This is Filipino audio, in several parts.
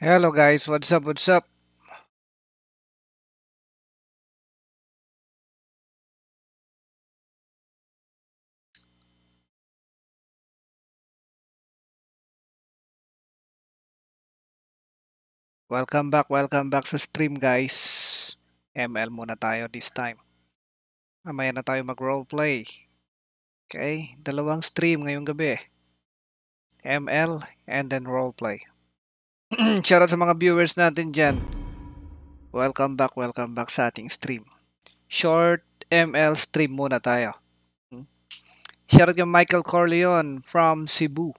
Hello guys, what's up, what's up? Welcome back, welcome back sa stream guys. ML muna tayo this time. Mamaya na tayo mag roleplay. Okay, dalawang stream ngayong gabi. ML and then roleplay. Shoutout sa mga viewers natin dyan. Welcome back, welcome back sa ating stream. Short ML stream muna tayo. Hmm? Shoutout kay Michael Corleone from Cebu.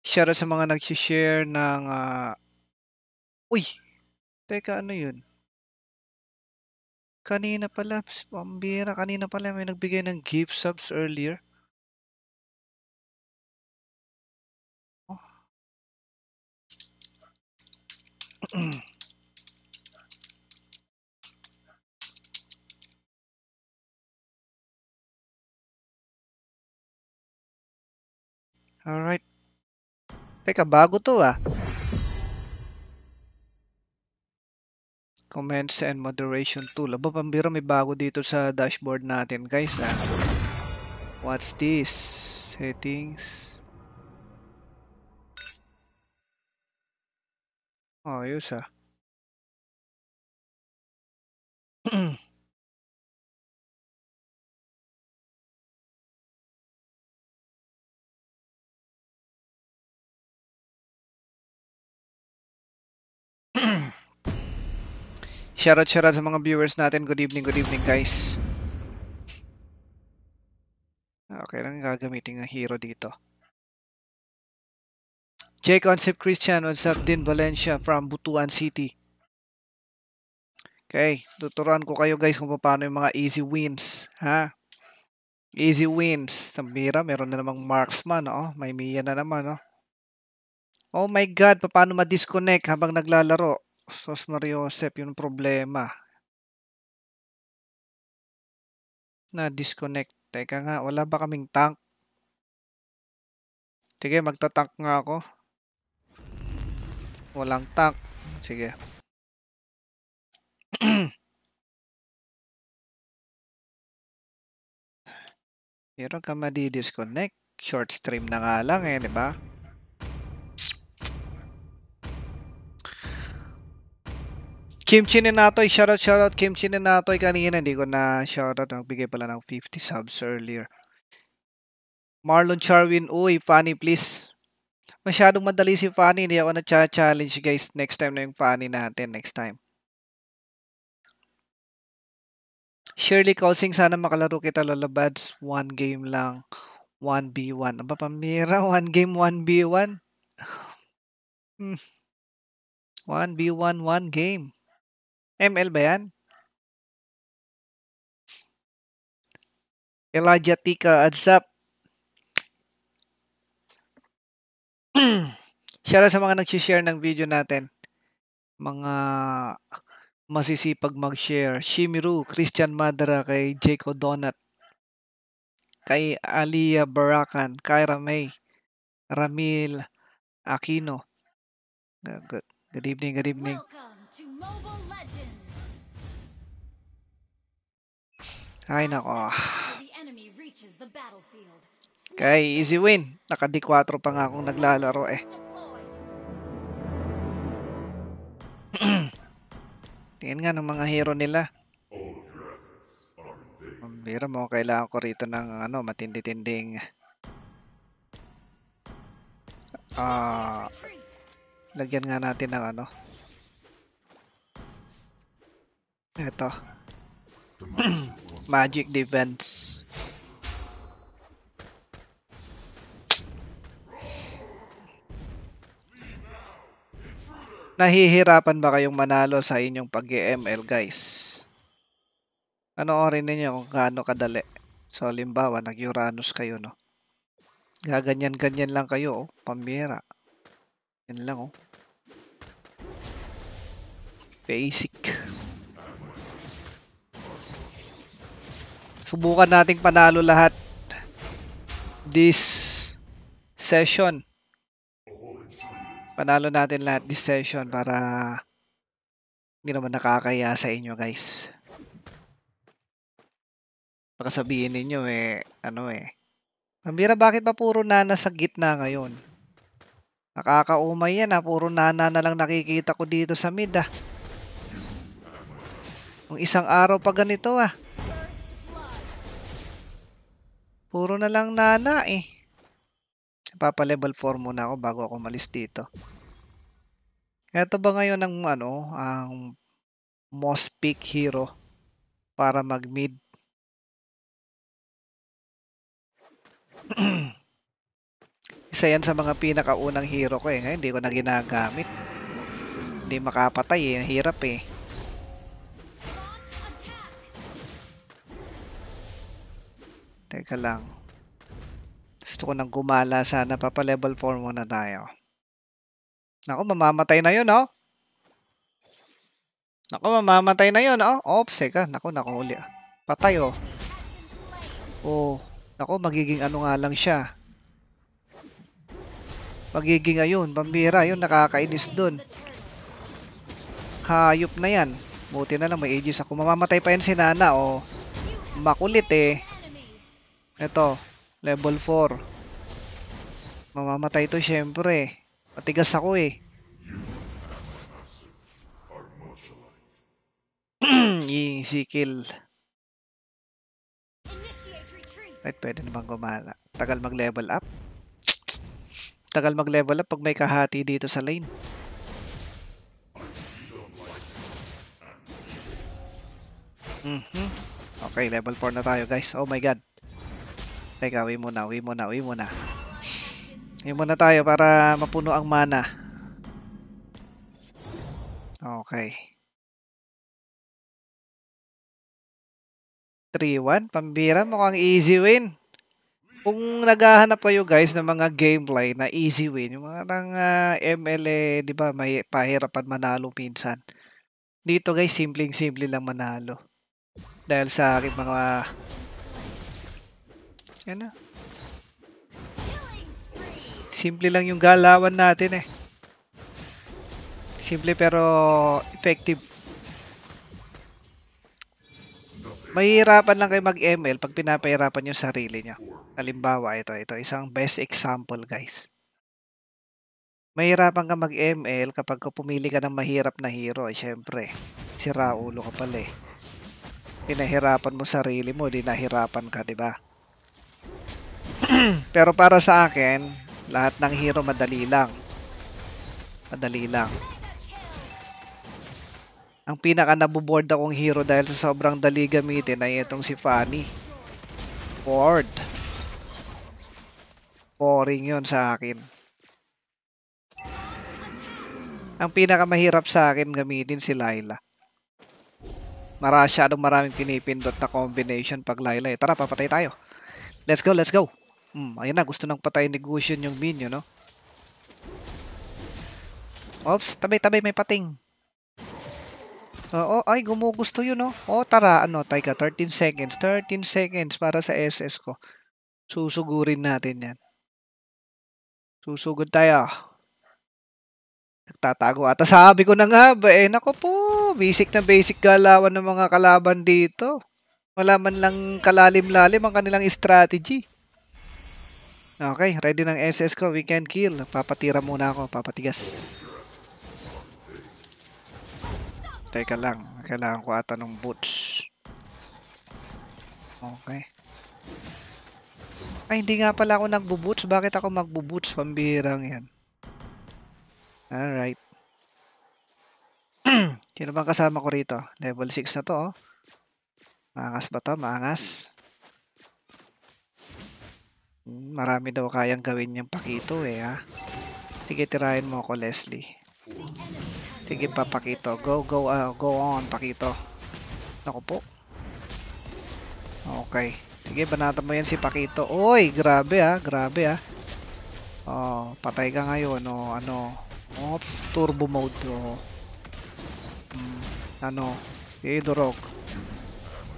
Shoutout sa mga nag-share ng... Uh... Uy! Teka, ano yun? Kanina pala, pambira, kanina pala may nagbigay ng gift subs earlier. Alright. Teka, bago to ah. Comments and moderation tool. Aba, pambira may bago dito sa dashboard natin guys ah. What's this? Settings. Ayos ah. Shoutout, shoutout sa mga viewers natin. Good evening, good evening guys. Okay lang gagamitin ng hero dito. Jay Concept Christian, what's up din Valencia from Butuan City. Okay, tuturuan ko kayo guys kung paano yung mga easy wins, ha? Easy wins. Tambira, meron na namang marksman, oh. May Mia na naman, oh. Oh my God, paano ma-disconnect habang naglalaro? Sos Mario Mariosep, yun problema. Na-disconnect. Teka nga, wala ba kaming tank? Sige, magta-tank nga ako walang tank. Sige. Meron ka madi-disconnect. Short stream na nga lang eh, di ba? Kimchi ni Natoy, shoutout, shoutout Kimchi ni Natoy kanina, hindi ko na shoutout, nagbigay pala ng 50 subs earlier. Marlon Charwin, uy, funny please. Masyadong madali si Fanny. Hindi ako na-challenge guys. Next time na yung Fanny natin. Next time. Shirley Cousing, sana makalaro kita lalabads. One game lang. 1v1. Aba, pamira. One game, 1v1. Hmm. 1v1, one game. ML ba yan? Elijah Tika, adds up. Shout sa mga nag-share ng video natin. Mga masisipag mag-share. Shimiru, Christian Madara, kay Jake O'Donat, kay Alia Barakan, kay Ramay, Ramil Aquino. Good, good evening, good evening. Ay nako. The enemy reaches the battlefield. Kay easy win. Naka D4 pa nga akong naglalaro eh. Tingnan nga ng mga hero nila. Bira mo, kailangan ko rito ng ano, matindi-tinding ah uh, lagyan nga natin ng ano Ito. magic defense nahihirapan ba kayong manalo sa inyong pag-ML guys? Ano orin ninyo kung gaano kadali? So, halimbawa, nag-Uranus kayo, no? Gaganyan-ganyan lang kayo, oh. Pambira. Yan lang, oh. Basic. Subukan nating panalo lahat this session. Panalo natin lahat this session para hindi naman nakakaya sa inyo guys. Baka sabihin ninyo eh, ano eh. Pambira bakit pa puro nana sa gitna ngayon? Nakakaumay yan ah, puro nana na lang nakikita ko dito sa mid ah. Kung isang araw pa ganito ah. Puro na lang nana eh. Papalevel 4 muna ako bago ako malis dito. Ito ba ngayon ang ano, ang most peak hero para mag mid? Isa yan sa mga pinakaunang hero ko eh. Ngayon hindi ko na ginagamit. Hindi makapatay eh. Hirap eh. Teka lang. Gusto ko nang gumala. Sana papa level 4 muna tayo. Nako, mamamatay na yun, oh. Nako, mamamatay na yun, oh. Oops, seka. Nako, nako, uli. Ah. Patay, oh. Oh. Nako, magiging ano nga lang siya. Magiging ayun, pambira. Yun, nakakainis doon. Hayop na yan. Buti na lang, may ages ako. Mamamatay pa yan si Nana, oh. Makulit, eh. Ito. Level 4. Mamamatay ito syempre. Matigas ako eh. Easy kill. Right, pwede naman gumala. Tagal mag-level up. Tagal mag-level up pag may kahati dito sa lane. Mm -hmm. Okay, level 4 na tayo guys. Oh my god. Teka, uwi muna, uwi muna, uwi muna. Uwi muna tayo para mapuno ang mana. Okay. 3-1. Pambira, mukhang easy win. Kung naghahanap kayo guys ng mga gameplay na easy win, yung mga ng uh, ah, ML di ba, may pahirapan manalo minsan Dito guys, simpleng-simple lang manalo. Dahil sa aking mga yan na. Simple lang yung galawan natin eh. Simple pero effective. Mahirapan lang kayo mag-ML pag pinapahirapan yung sarili nyo. Halimbawa, ito, ito. Isang best example, guys. Mahirapan ka mag-ML kapag pumili ka ng mahirap na hero. Eh, syempre, sira ulo ka pala eh. Pinahirapan mo sarili mo, dinahirapan ka, di ba? Pero para sa akin, lahat ng hero madali lang. Madali lang. Ang pinaka nabuboard akong hero dahil sa sobrang dali gamitin ay itong si Fanny. Bored. Boring yon sa akin. Ang pinaka mahirap sa akin gamitin si Layla. Marasyadong maraming pinipindot na combination pag Layla. Eh. Tara, papatay tayo. Let's go, let's go. Hmm, ayun na, gusto nang patayin ni Gushin yung minion, no? Oops, tabi-tabi may pating. oh, ay gumugusto yun, no? Oh, tara, ano, tayo 13 seconds. 13 seconds para sa SS ko. Susugurin natin yan. Susugod tayo. Nagtatago ata. Sabi ko na nga ba, eh, nako po, basic na basic galawan ng mga kalaban dito. Wala man lang kalalim-lalim ang kanilang strategy. Okay, ready ng SS ko. We can kill. Papatira muna ako. Papatigas. Teka lang. Kailangan ko ata ng boots. Okay. Ay, hindi nga pala ako nagbo-boots. Bakit ako magbo-boots? Pambihirang yan. Alright. Sino bang kasama ko rito? Level 6 na to, oh. Maangas ba to? Maangas. Marami daw kayang gawin yung pakito eh ha. Ah. Sige, tirahin mo ako Leslie. Sige pa pakito. Go, go, uh, go on pakito. Naku po. Okay. Sige, banata mo yan si pakito. Oy, grabe ha, ah, grabe ha. Oh, patay ka ngayon o oh, ano. Oops, turbo mode Oh. Hmm, ano, eh, durog.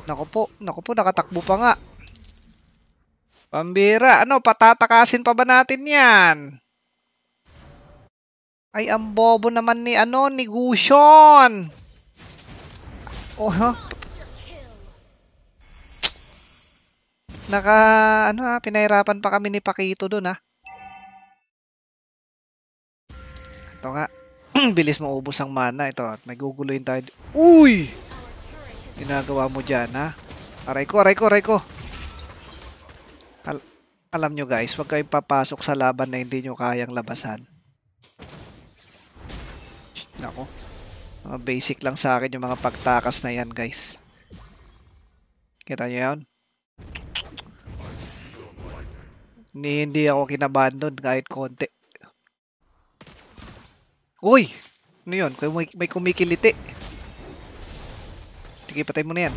Naku po, nako po, nakatakbo pa nga. Pambira. Ano, patatakasin pa ba natin yan? Ay, ang bobo naman ni, ano, ni Gushon. Oh, huh? Naka, ano ha, pinahirapan pa kami ni Pakito dun ha. Ito nga. Bilis maubos ang mana. Ito, may guguluhin tayo. Uy! Ginagawa mo dyan ha. Aray ko, aray ko, aray ko alam nyo guys, huwag kayong papasok sa laban na hindi nyo kayang labasan. Nako. basic lang sa akin yung mga pagtakas na yan guys. Kita nyo yan? Ni hindi ako kinabahan doon kahit konti. Uy! Ano yun? May, may kumikiliti. Sige, patay mo na yan.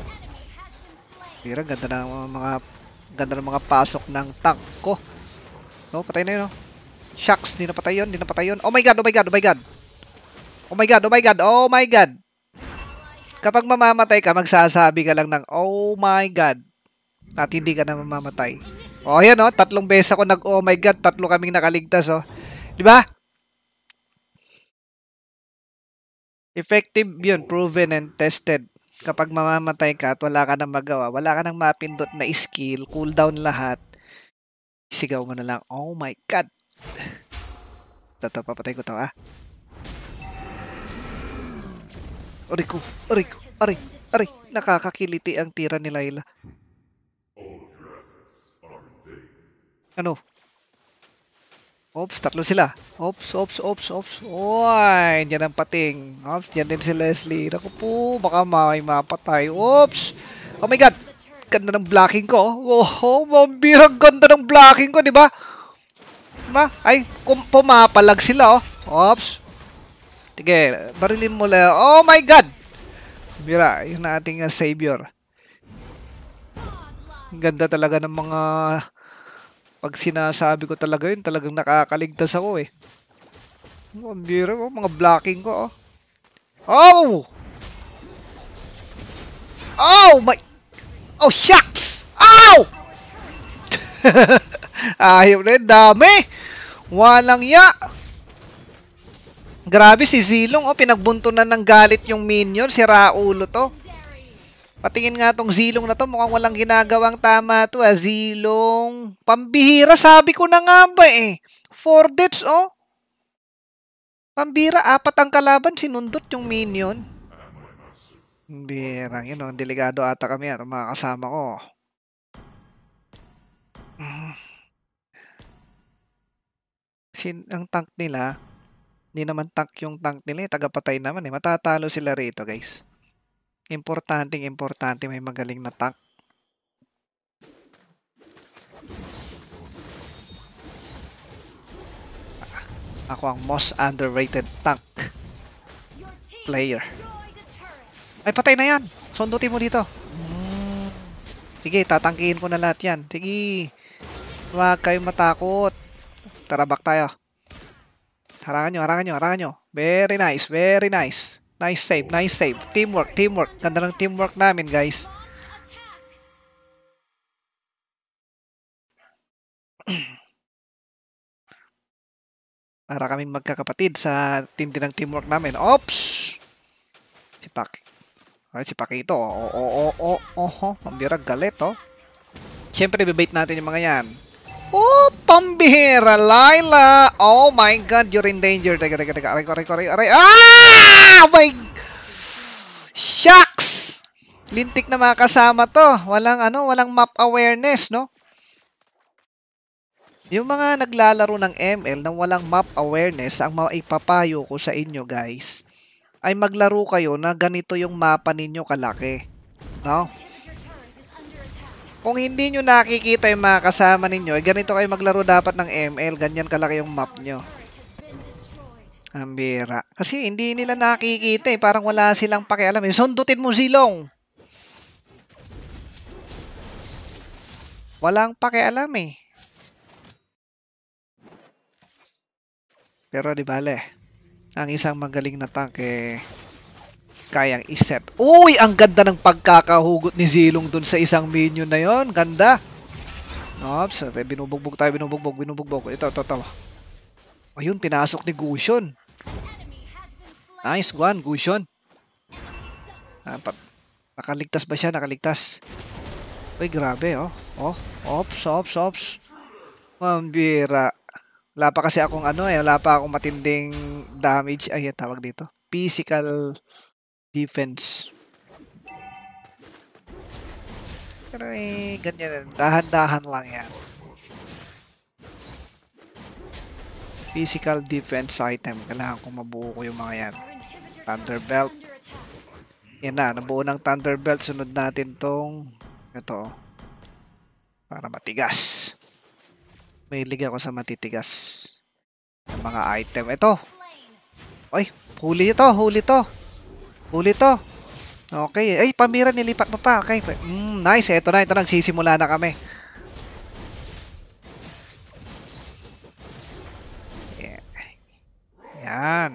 Tira, ganda na mga Ganda ng mga pasok ng tank ko. No, patay na yun, no? Shucks, di napatay yun, di napatay yun. Oh my god, oh my god, oh my god. Oh my god, oh my god, oh my god. Kapag mamamatay ka, magsasabi ka lang ng, oh my god. At hindi ka na mamamatay. Oh, ayan oh, tatlong beses ako nag, oh my god, tatlo kaming nakaligtas oh. Di ba? Effective yun, proven and tested kapag mamamatay ka at wala ka nang magawa, wala ka nang mapindot na skill, cooldown lahat, sigaw mo na lang, oh my god! Tato, papatay ko to ah. Aray ko, aray ko, aray, aray, nakakakiliti ang tira ni Layla. Ano? Oops, tatlo sila. Oops, oops, oops, oops. Oy, yan ang pating. Oops, yan din si Leslie. Naku po, baka may mapatay. Oops. Oh my God! Ganda ng blocking ko. Oh, mambirang ganda ng blocking ko, di ba? Ma, Ay, pumapalag sila, oh. Oops. Sige, barilin mo lang. Oh my God! Mira, yun na ating savior. Ganda talaga ng mga pag sinasabi ko talaga yun, talagang nakakaligtas ako eh. Oh, ang bira mo, mga blocking ko oh. Oh! Oh my... Oh shucks! Oh! Ayaw na yun, dami! Walang ya! Grabe si Zilong, oh, pinagbuntunan ng galit yung minion, si Raulo to. Patingin nga tong zilong na to, mukhang walang ginagawang tama to ah. Zilong, pambihira, sabi ko na nga ba eh. Four deaths oh. Pambira, apat ang kalaban, sinundot yung minion. Birang, yun ang oh. delikado ata kami at ah, mga kasama ko. Hmm. Sin ang tank nila, hindi naman tank yung tank nila, eh. tagapatay naman eh. Matatalo sila rito guys. Importanteng importante may magaling na tank. Ako ang most underrated tank player. Ay, patay na yan! Sundutin mo dito. Hmm. Sige, tatangkihin ko na lahat yan. Sige. Huwag kayong matakot. Tara, back tayo. Harangan nyo, harangan nyo, harangan nyo. Very nice, very nice. Nice save, nice save. Teamwork, teamwork. Ganda ng teamwork namin, guys. Para kaming magkakapatid sa tindi ng teamwork namin. Ops! Si Pak. Ay, si Pak ito. Oo, oo, oo, oo. Pambirag galit, oh. Siyempre, bibait natin yung mga yan. Oh, pambihira, Laila. Oh my god, you're in danger. Teka, teka, teka. Aray, aray, aray, aray. Ah! Oh my... Shucks! Lintik na mga kasama to. Walang ano, walang map awareness, no? Yung mga naglalaro ng ML na walang map awareness, ang maipapayo ko sa inyo, guys, ay maglaro kayo na ganito yung mapa ninyo kalaki. No? Kung hindi nyo nakikita yung mga kasama ninyo, eh, ganito kayo maglaro dapat ng ML. Ganyan kalaki yung map nyo. Ang Kasi hindi nila nakikita eh. Parang wala silang pakialam eh. Sundutin mo silong! Walang pakialam eh. Pero di bale, ang isang magaling na tank eh kayang iset. Uy, ang ganda ng pagkakahugot ni Zilong dun sa isang minion na yon. Ganda. Ops, binubugbog tayo, binubugbog, binubugbog. Ito, ito, ito. Ayun, pinasok ni Gushon. Nice one, Gushon. Ah, nakaligtas ba siya? Nakaligtas. Uy, grabe, oh. Oh, ops, ops, ops. Mambira. Wala pa kasi akong ano eh, wala pa akong matinding damage. Ay, tawag dito. Physical defense. Pero eh, ganyan. Dahan-dahan lang yan. Physical defense item. Kailangan ko mabuo ko yung mga yan. Thunderbelt. Yan na. Nabuo ng belt. Sunod natin tong ito. Para matigas. May liga ako sa matitigas. Yung mga item. Ito. Ay, huli ito. Huli ito. Huli to. Oh. Okay. Ay, pamira nilipat pa pa. Okay. Mm, nice. Ito na. Ito na. Nagsisimula na kami. Yeah. Yan.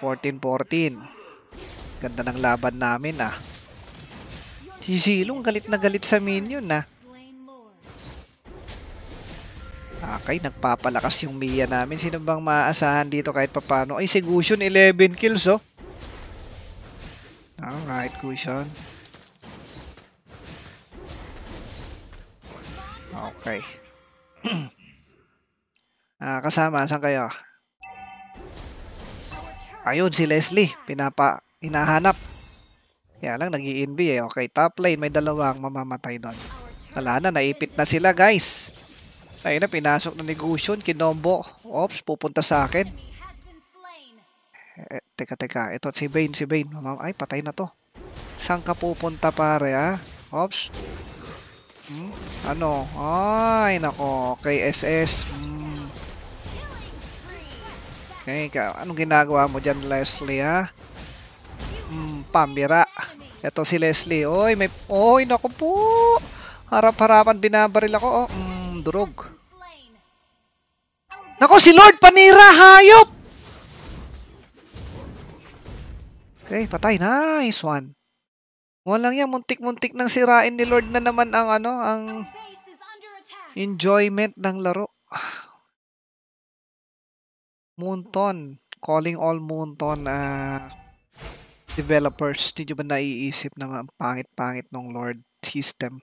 14-14. Ganda ng laban namin ah. Si Silong galit na galit sa minion ah. Okay, nagpapalakas yung Mia namin. Sino bang maaasahan dito kahit papano? Ay, si Gusion, 11 kills, oh. All right, Guishon. Okay. ah, kasama, san kayo? Ayun, si Leslie. Pinapa, hinahanap. Yeah, lang, nag envy eh. Okay, top lane. May dalawang mamamatay doon. Wala na, naipit na sila, guys. Ayun na, pinasok na ni negosyon. Kinombo. Oops, pupunta sa akin. Eh, teka, teka. Ito si Bane, si Bane. Ay, patay na to. Saan ka pupunta pare, ha? Ops. Hmm? Ano? Ay, nako. Okay, SS. Hmm. Okay, ka anong ginagawa mo dyan, Leslie, ha? Hmm, pambira. Ito si Leslie. Oy, may... Oy, nako po! Harap-harapan, binabaril ako. Oh, hmm, durog. Nako, si Lord Panira, hayop! Okay, patay. Nice one. Walang yan. Muntik-muntik nang sirain ni Lord na naman ang ano, ang enjoyment ng laro. Moonton. Calling all Moonton uh, developers. Hindi ba naiisip na pangit-pangit ng Lord system?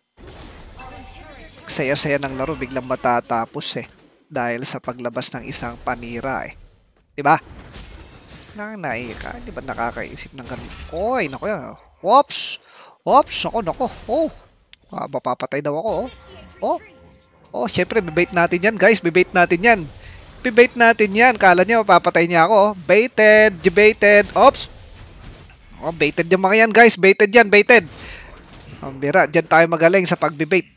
Saya-saya ng laro. Biglang matatapos eh. Dahil sa paglabas ng isang panira eh. Diba? Nanay ka, di ba nakakaisip ng ganun? Oy, nako yan. Ah. Whoops! Whoops! Nako, naku. Oh! Ah, mapapatay daw ako, oh. Oh! Oh, syempre, bibait natin yan, guys. Bibait natin yan. Bibait natin yan. Kala niya, mapapatay niya ako, oh. Baited! Debated! Oops! Oh, baited yung mga yan, guys. Baited yan, baited. Ang bira, dyan tayo magaling sa pagbibait.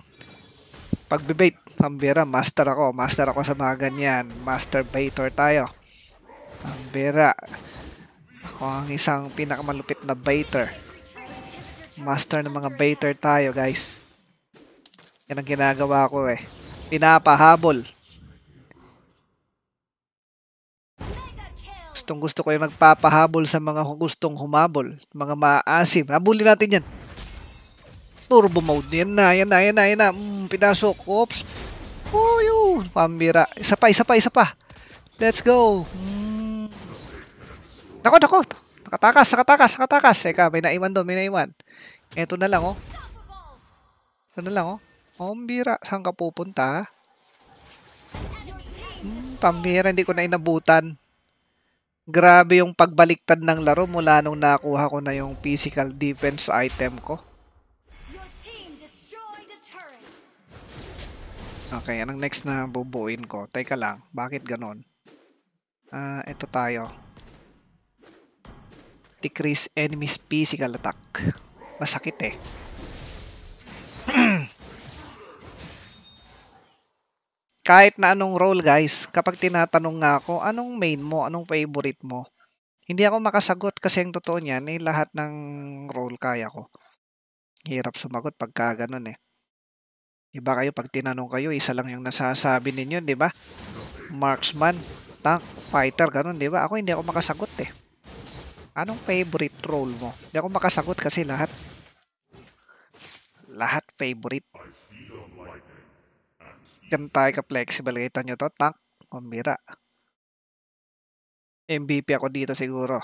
Pagbibait. Ang master ako. Master ako sa mga ganyan. Master baiter tayo. Ang bira. Ako ang isang pinakamalupit na baiter. Master ng mga baiter tayo, guys. Yan ang ginagawa ko eh. Pinapahabol. Gustong gusto ko yung nagpapahabol sa mga gustong humabol. Mga maasim. Habulin natin yan. Turbo mode. Yan na, yan na, yan na, yan na. Mm, pinasok. Oops. Oh, yun. Pambira. Isa pa, isa pa, isa pa. Let's go. Mm. Nako, nako. Nakatakas, nakatakas, nakatakas. Eka, may naiwan doon, may naiwan. Eto na lang, oh. Ito na lang, oh. Oh, bira. Saan ka pupunta? Hmm, pambira, hindi ko na inabutan. Grabe yung pagbaliktad ng laro mula nung nakuha ko na yung physical defense item ko. Okay, anong next na bubuin ko? Teka lang, bakit ganon? Ah, uh, ito tayo decrease enemy's physical attack. Masakit eh. Kahit na anong role guys, kapag tinatanong nga ako, anong main mo, anong favorite mo, hindi ako makasagot kasi ang totoo niyan, eh, lahat ng role kaya ko. Hirap sumagot pagka ganun eh. Diba kayo, pag tinanong kayo, isa lang yung nasasabi ninyo, di ba? Marksman, tank, fighter, ganun, di ba? Ako hindi ako makasagot eh. Anong favorite role mo? Hindi ako makasagot kasi lahat lahat favorite. Ganun tayo ka-flexible. Kita nyo to, tank o mira. MVP ako dito siguro.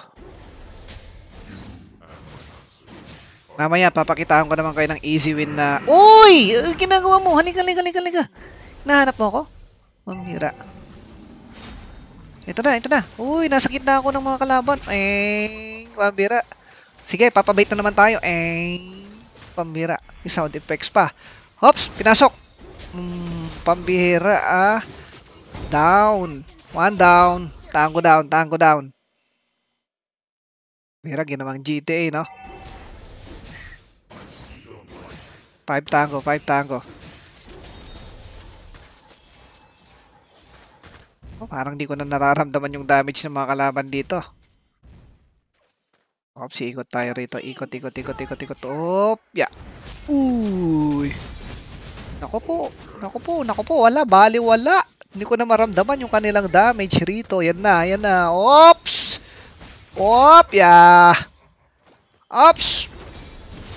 Mamaya, papakitaan ko naman kayo ng easy win na... Uy! Ginagawa mo! Halika, halika, halika, halika! Nahanap mo ako? Mamira. Mamira. Ito na, ito na. Uy, nasakit na ako ng mga kalaban. Eh, pambira. Sige, papabait na naman tayo. Eh, pambira. May sound effects pa. Hops, pinasok. Mm, pambira, ah. Down. One down. Tango down, tango down. Bihira, ginawang GTA, no? Five tango, five tango. Ako, parang di ko na nararamdaman yung damage ng mga kalaban dito. Ops, ikot tayo rito. Ikot, ikot, ikot, ikot, ikot. Oop, yeah. Uy. Nako po, Nako po, nako po. Wala, bali wala. Hindi ko na maramdaman yung kanilang damage rito. Yan na, yan na. Oops! Oop, yeah. Oops!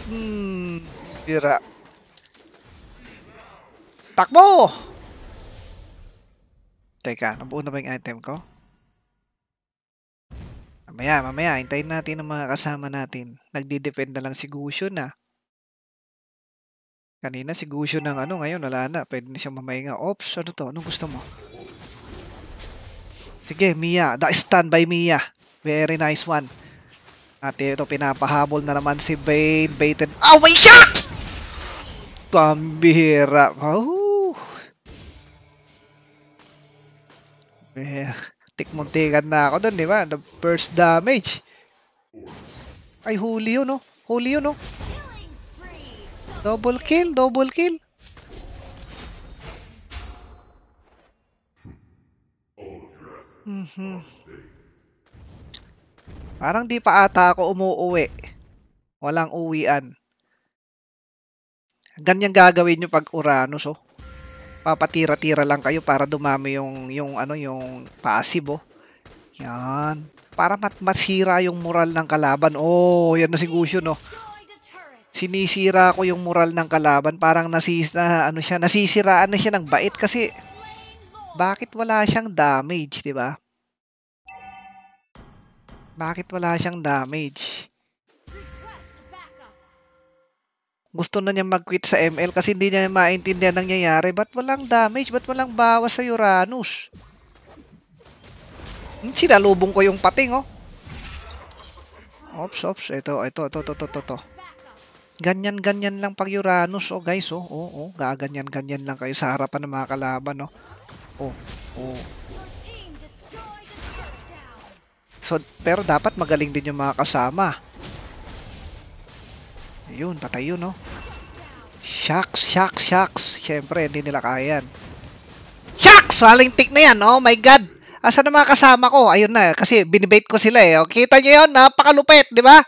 Hmm, bira. Takbo! Teka, nabuo na ba yung item ko? Mamaya, mamaya, hintayin natin ang mga kasama natin. nagdi na lang si Gusho na. Kanina si Gusho ng ano, ngayon wala na. Pwede na siyang mamahinga. Oops, ano to? Anong gusto mo? Sige, Mia. Da stand by Mia. Very nice one. At ito, pinapahabol na naman si Bane. Baited. Oh my God! Pambihira. Oh, Eh, tikmuntikan na ako doon, di ba? The first damage. Ay, huli yun, no? Oh. Huli yun, no? Oh. Double kill, double kill. Mm-hmm. Parang di pa ata ako umuuwi. Walang uwian. Ganyan gagawin nyo pag Uranus, oh. Papatira-tira lang kayo para dumami yung yung ano yung passive oh. Yan. Para mat masira yung moral ng kalaban. Oh, yan na si Gusyo no. Sinisira ko yung moral ng kalaban. Parang nasis na ano siya, nasisiraan na siya ng bait kasi bakit wala siyang damage, 'di ba? Bakit wala siyang damage? gusto na niya mag-quit sa ML kasi hindi niya maintindihan ang nangyayari. Ba't walang damage? Ba't walang bawas sa Uranus? Hmm, sinalubong ko yung pating, oh. Ops, ops. Ito, ito, ito, ito, ito, ito. Ganyan-ganyan lang pag Uranus, oh, guys, oh. oh, oh. gaganyan-ganyan lang kayo sa harapan ng mga kalaban, oh. Oh, oh. So, pero dapat magaling din yung mga kasama. Yun, patay yun, no? Shucks, shucks, shucks. Siyempre, hindi nila kaya yan. Shucks! Walintik na yan. Oh my God. Asa na mga kasama ko? Ayun na, kasi binibait ko sila eh. O, oh, kita nyo yun, napakalupit, di ba?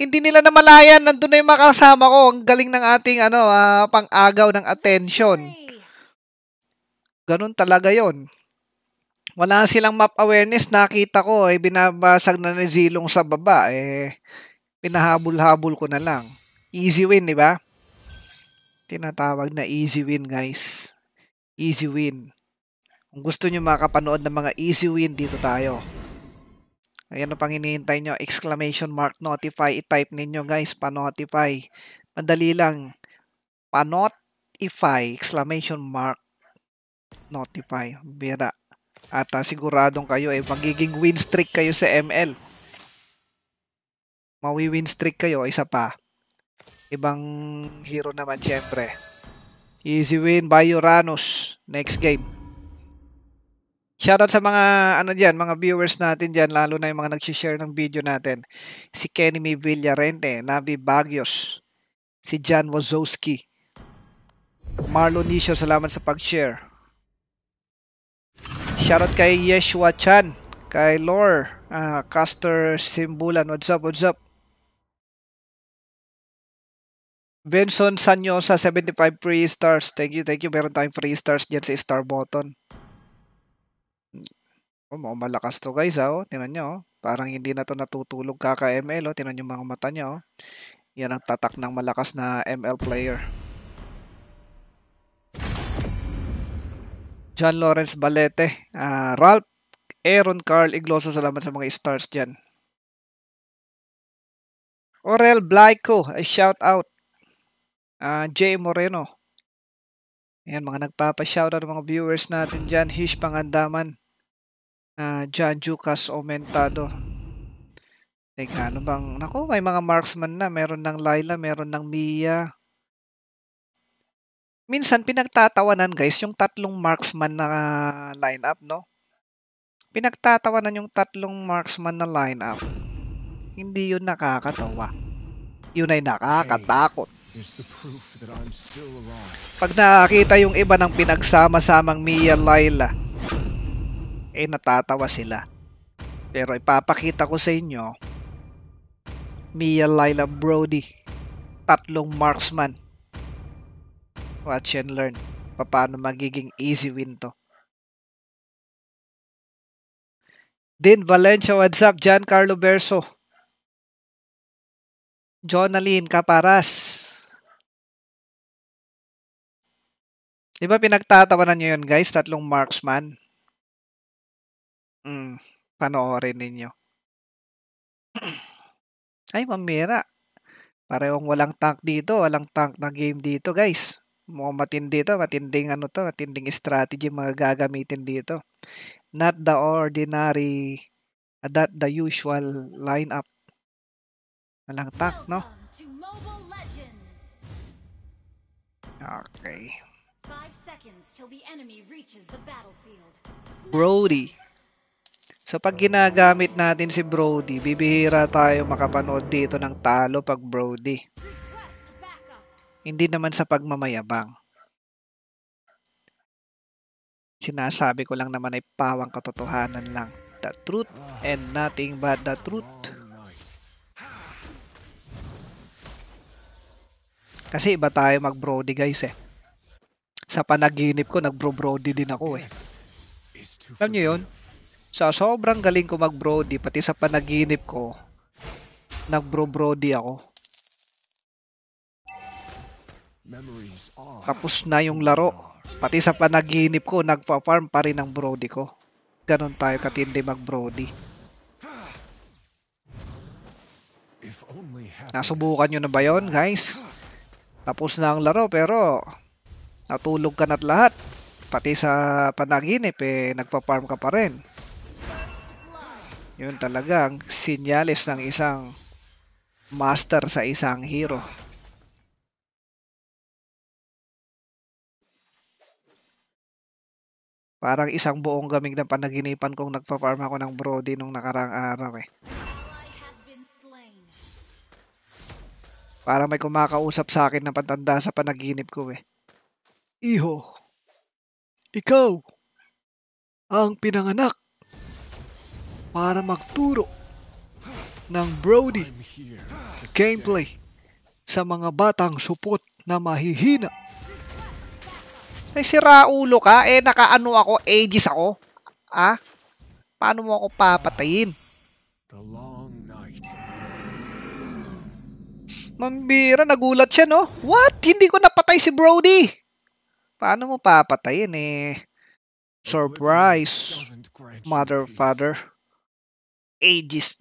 Hindi nila namalayan. Nandun na yung mga kasama ko. Ang galing ng ating ano, uh, pang-agaw ng attention. Ganun talaga yon. Wala silang map awareness. Nakita ko, eh, binabasag na ni Zilong sa baba. Eh, pinahabol-habol ko na lang. Easy win, di ba? Tinatawag na easy win, guys. Easy win. Kung gusto nyo makapanood ng mga easy win, dito tayo. Ayan ang pang hinihintay nyo. Exclamation mark notify. I-type ninyo, guys. Panotify. Madali lang. Pa-notify. Exclamation mark notify. Bira. At uh, siguradong kayo, eh, magiging win streak kayo sa ML mawi-win streak kayo, isa pa. Ibang hero naman syempre. Easy win by Uranus. Next game. Shoutout sa mga ano diyan, mga viewers natin diyan lalo na yung mga nagshi-share ng video natin. Si Kenny May Villarente, Navi Bagyos, si Jan Wozowski, Marlon Nisho, salamat sa pag-share. Shoutout kay Yeshua Chan, kay Lore, uh, Caster Simbulan, what's up, what's up? Benson Sanyosa, 75 free stars. Thank you, thank you. Meron tayong free stars dyan sa star button. Oh, mga malakas to guys, ha, ah, oh. Tinan nyo, oh. Parang hindi na to natutulog kaka-ML, oh. Tinan yung mga mata nyo, oh. Yan ang tatak ng malakas na ML player. John Lawrence Balete, uh, Ralph, Aaron Carl Igloso, salamat sa mga stars dyan. Orel Blyco, a shout out ah, Jay Moreno. Ayan, mga nagpapa-shoutout ng mga viewers natin dyan. Hish Pangandaman. Uh, John Jucas Omentado. Teka, ano bang... Nako, may mga marksman na. Meron ng Laila, meron ng Mia. Minsan, pinagtatawanan guys, yung tatlong marksman na lineup, no? Pinagtatawanan yung tatlong marksman na lineup. Hindi yun nakakatawa. Yun ay nakakatakot. Pag nakakita yung iba ng pinagsama-samang Mia Laila, eh natatawa sila. Pero ipapakita ko sa inyo, Mia Laila Brody, tatlong marksman. Watch and learn paano magiging easy win to. Din Valencia, what's up? Giancarlo Berso. Jonaline Caparas. Di ba pinagtatawanan nyo yun guys? Tatlong marksman. Mm, panoorin ninyo. Ay, mamira. Parehong walang tank dito. Walang tank na game dito guys. Mukhang matindi to. Matinding ano to. Matinding strategy mga gagamitin dito. Not the ordinary, uh, that the usual lineup. Walang tank, no? Okay. Five seconds till the enemy reaches the battlefield. Brody. So pag ginagamit natin si Brody, bibihira tayo makapanood dito ng talo pag Brody. Hindi naman sa pagmamayabang. Sinasabi ko lang naman ay pawang katotohanan lang. The truth and nothing but the truth. Kasi iba tayo mag-brody guys eh sa panaginip ko, nagbro-brody din ako eh. Alam nyo yun? Sa so, sobrang galing ko mag-brody, pati sa panaginip ko, nagbro-brody ako. Tapos na yung laro. Pati sa panaginip ko, nagpa-farm pa rin ang brody ko. Ganon tayo katindi mag-brody. Nasubukan nyo na ba yon guys? Tapos na ang laro pero natulog ka na't lahat. Pati sa panaginip, eh, nagpa-farm ka pa rin. Yun talaga ang sinyalis ng isang master sa isang hero. Parang isang buong gaming ng panaginipan kong nagpa-farm ako ng Brody nung nakarang araw eh. Parang may kumakausap sa akin na pantanda sa panaginip ko eh. Iho, ikaw ang pinanganak para magturo ng Brody gameplay sa mga batang supot na mahihina. Ay, sira ulo ka. Eh, nakaano ako, ages ako. Ah? Paano mo ako papatayin? Mambira, nagulat siya, no? What? Hindi ko napatay si Brody! Paano mo papatayin eh? Surprise, mother father. Aegis,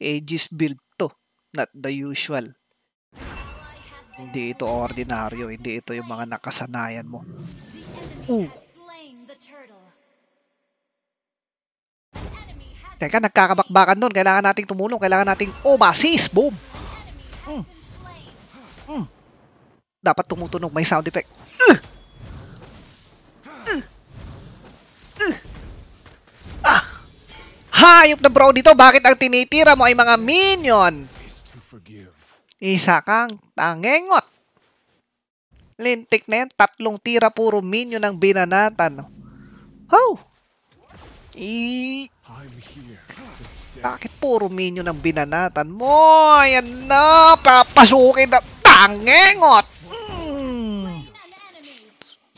Aegis build to, not the usual. Hindi ito ordinaryo, hindi ito yung mga nakasanayan mo. Ooh. Teka, nagkakabakbakan doon. Kailangan nating tumulong. Kailangan nating umasis. Oh, Boom! Mm. Mm dapat tumutunog may sound effect. Uh! Uh! Uh! Ah! Hayop na bro dito, bakit ang tinitira mo ay mga minion? Isa kang tangengot. Lintik na yan, tatlong tira puro minion ang binanatan. Oh! I... Bakit puro minion ang binanatan mo? Ayan na, papasukin na tangengot!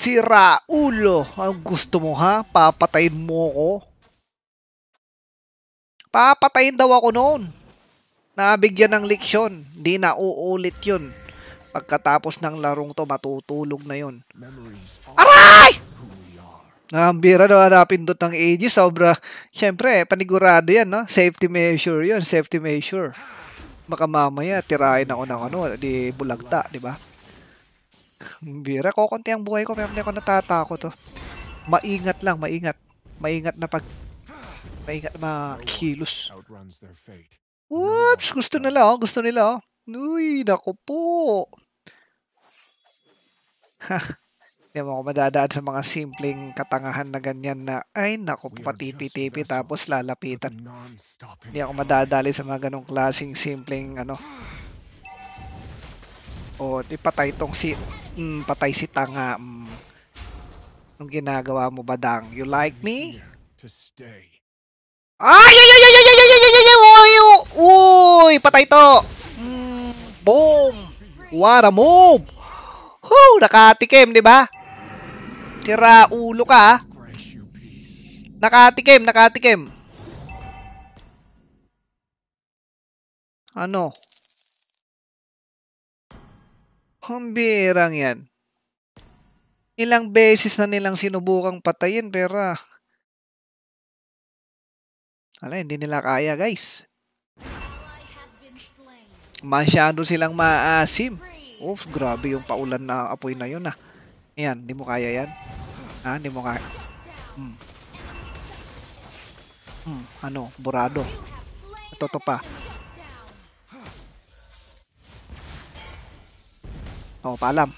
Sira ulo. Ang gusto mo ha? Papatayin mo ako? Papatayin daw ako noon. Nabigyan ng leksyon. Hindi na uulit yun. Pagkatapos ng larong to, matutulog na yun. Aray! Ang bira na hanapin doon ng ages, sobra. Siyempre, panigurado yan, no? Safety measure yun, safety measure. Baka mamaya, tirahin ako ng ano, di bulagta, di ba? Bira ko, konti ang buhay ko. Pero hindi ako natatakot to. Oh. Maingat lang, maingat. Maingat na pag... Maingat na makilos. Oops! Gusto nila, oh. Gusto nila, oh. Uy, nako po. Ha. Hindi mo ako madadaan sa mga simpleng katangahan na ganyan na, ay nako patipi-tipi tapos lalapitan. Hindi ako madadali sa mga ganong klaseng simpleng ano, o, di patay tong si... Mm, patay si tanga. Mm. Anong ginagawa mo, Badang? You like me? To stay. Ay! Ay! Ay! Ay! Ay! Ay! Ay! Ay! Ay! Uy! Uy! Patay to! Mm, boom! What a move! Whoo! Nakatikim, di ba? Tira ulo ka, Nakatikim, nakatikim. Ano? Pambirang yan. Ilang beses na nilang sinubukang patayin pero Hala, ah. hindi nila kaya guys. Masyado silang maasim. Oof, grabe yung paulan na apoy na yun ah. Ayan, hindi mo kaya yan. Ha, hindi mo kaya. Hmm. Hmm, ano, burado. Ito to pa. Oh, paalam.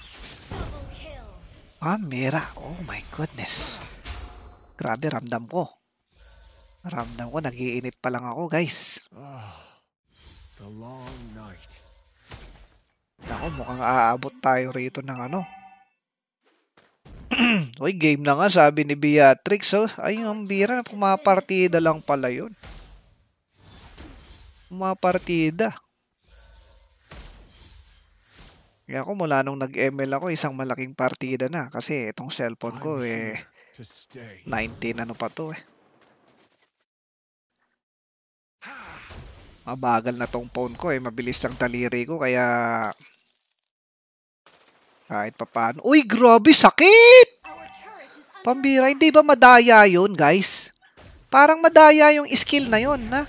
Ah, Mira. Oh my goodness. Grabe, ramdam ko. Ramdam ko, nagiinip pa lang ako, guys. Ah, the long night. Nako, mukhang aabot tayo rito ng ano. Uy, game na nga, sabi ni Beatrix. Oh. Ay, ang bira, pumapartida lang pala yun. Pumapartida. Kaya ako mula nung nag-ML ako, isang malaking partida na kasi itong cellphone ko eh 19 ano pa to eh. Mabagal na tong phone ko eh, mabilis lang daliri ko kaya kahit papaano. Uy, grabe sakit! Pambira, hindi ba madaya 'yon, guys? Parang madaya yung skill na 'yon, na?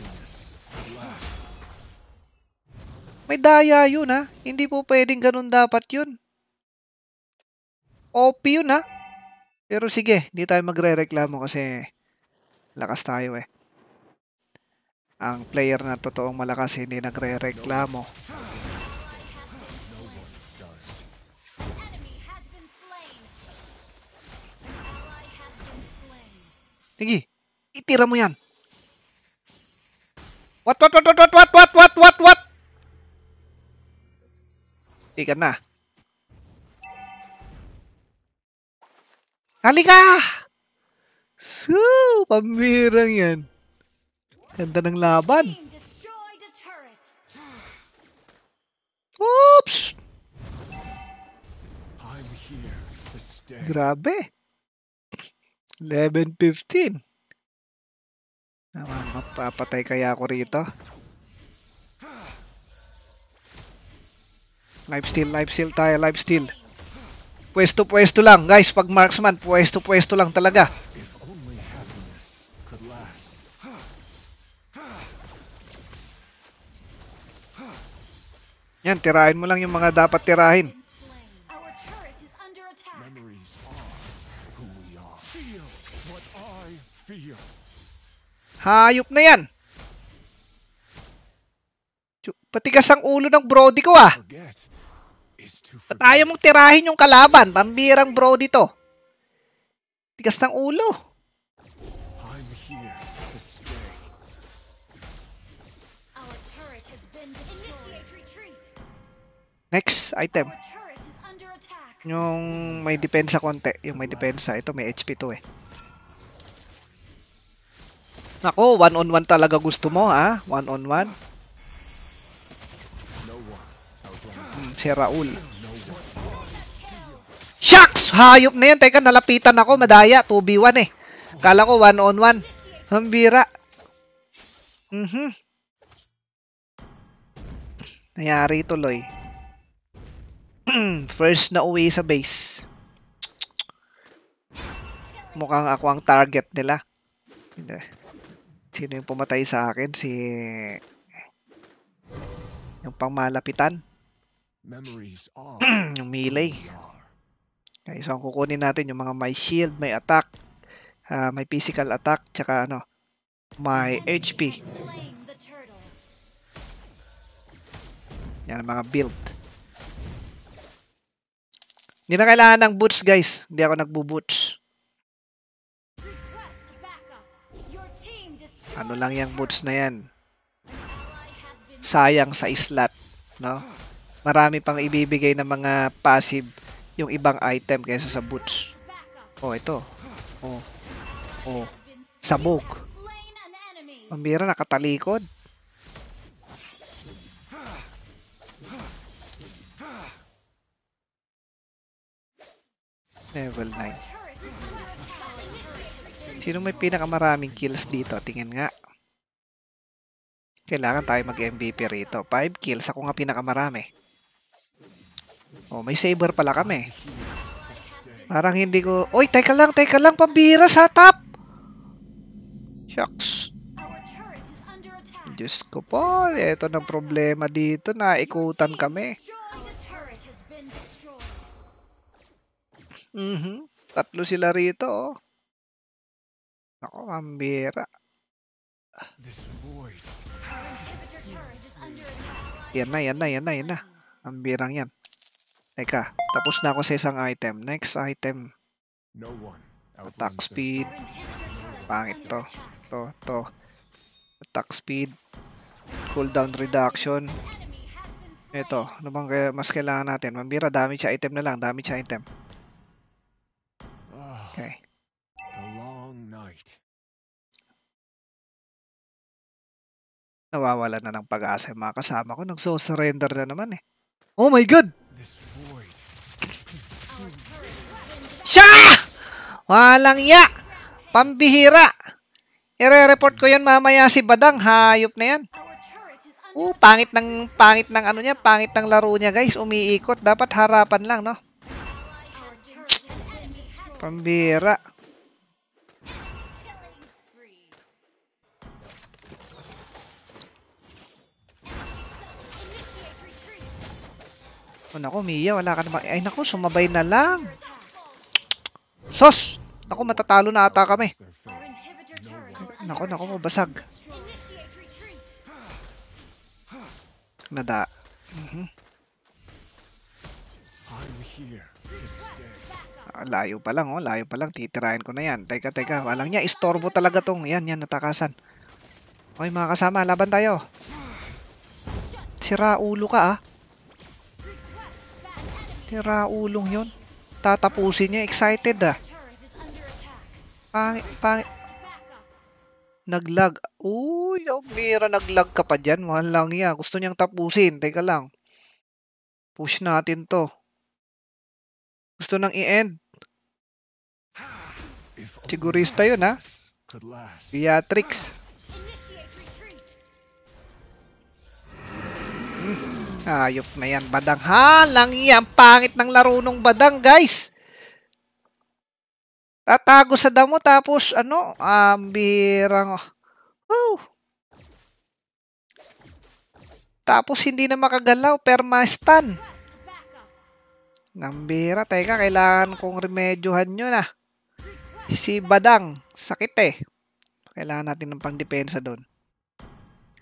May daya yun ha. Ah. Hindi po pwedeng ganun dapat yun. OP yun ha. Ah. Pero sige, hindi tayo magre-reklamo kasi lakas tayo eh. Ang player na totoong malakas hindi nagre-reklamo. Sige, itira mo yan. What, what, what, what, what, what, what, what, what, what? Tika na. Halika! Soo! Pambirang yan. Ganda ng laban. Oops! Grabe. 11.15. Naman, mapapatay kaya ako rito. Lifesteal, lifesteal tayo, lifesteal. Pwesto-pwesto lang, guys. Pag marksman, pwesto-pwesto lang talaga. Yan, tirahin mo lang yung mga dapat tirahin. Hayop na yan! Patigas ang ulo ng brody ko ah! Tayo mong tirahin yung kalaban. Pambirang bro dito. Tigas ng ulo. I'm here to stay. Our turret has been Initiate retreat. Next item. Yung may depensa konti. Yung may depensa. Ito may HP to eh. Nako, one on one talaga gusto mo ha? One on one. Hmm, si Raul. Shucks! Hayop na yan. Teka, nalapitan ako. Madaya. 2v1 eh. Kala ko 1 on 1. Ang bira. Mm-hmm. Nangyari tuloy. First na uwi sa base. Mukhang ako ang target nila. Sino yung pumatay sa akin? Si... Yung pangmalapitan. yung melee. Okay, eh, so ang kukunin natin yung mga may shield, may attack, uh, may physical attack, tsaka ano, may HP. Yan ang mga build. Hindi na kailangan ng boots guys. Hindi ako nagbo-boots. Ano lang yung boots na yan. Sayang sa islat. No? Marami pang ibibigay ng mga passive yung ibang item kaysa sa boots. Oh, ito. Oh. Oh. Sabog. Pambira, nakatalikod. Level 9. Sino may pinakamaraming kills dito? Tingin nga. Kailangan tayo mag-MVP rito. 5 kills. Ako nga pinakamarami. Oh, may saber pala kami. Parang hindi ko... Oy, teka lang, teka lang, pambira sa top! Shucks. Diyos ko po, eto na problema dito, na ikutan kami. Mm -hmm. Tatlo sila rito, oh. Ako, pambira. Yan na, yan na, yan na, yan na. Ang yan. Teka, tapos na ako sa isang item. Next item. Attack speed. Pangit to. To, to. Attack speed. Cooldown reduction. Ito, ano bang kaya mas kailangan natin? Mambira, damage item na lang. Damage item. Ah, okay. Nawawala na ng pag-asa mga kasama ko. Nagso-surrender na naman eh. Oh my God! Walang ya. Pambihira. Ire-report ko 'yan mamaya si Badang, hayop na 'yan. Oh, pangit ng pangit ng ano niya, pangit ng laro niya, guys. Umiikot, dapat harapan lang, no? Pambihira. Oh, naku, Mia, wala ka na ba? Ay, nako, sumabay na lang. Sos! Naku, matatalo na ata kami. Nako, nako, mabasag. Nada. Mm-hmm. Ah, layo pa lang, oh. Layo pa lang. Titirahin ko na yan. Teka, teka. Walang niya. Istorbo talaga tong. Yan, yan. Natakasan. Okay, mga kasama. Laban tayo. Sira ulo ka, ah. Tira ulong yon. Tatapusin niya. Excited, ah. Pangit, pangit. Naglag. Uy, oh, Mira, naglag ka pa dyan. Mahal lang yan. Gusto niyang tapusin. Teka lang. Push natin to. Gusto nang i-end. Sigurista yun, ha? Beatrix. Hmm. Ayop na yan, badang. Ha, lang yan. Pangit ng laro ng badang, guys. Tatago ah, sa damo tapos ano, um, birang. Oh. Tapos hindi na makagalaw, perma-stun. Nambira, teka, kailangan kong remedyohan yun ah. Si Badang, sakit eh. Kailangan natin ng pangdepensa doon.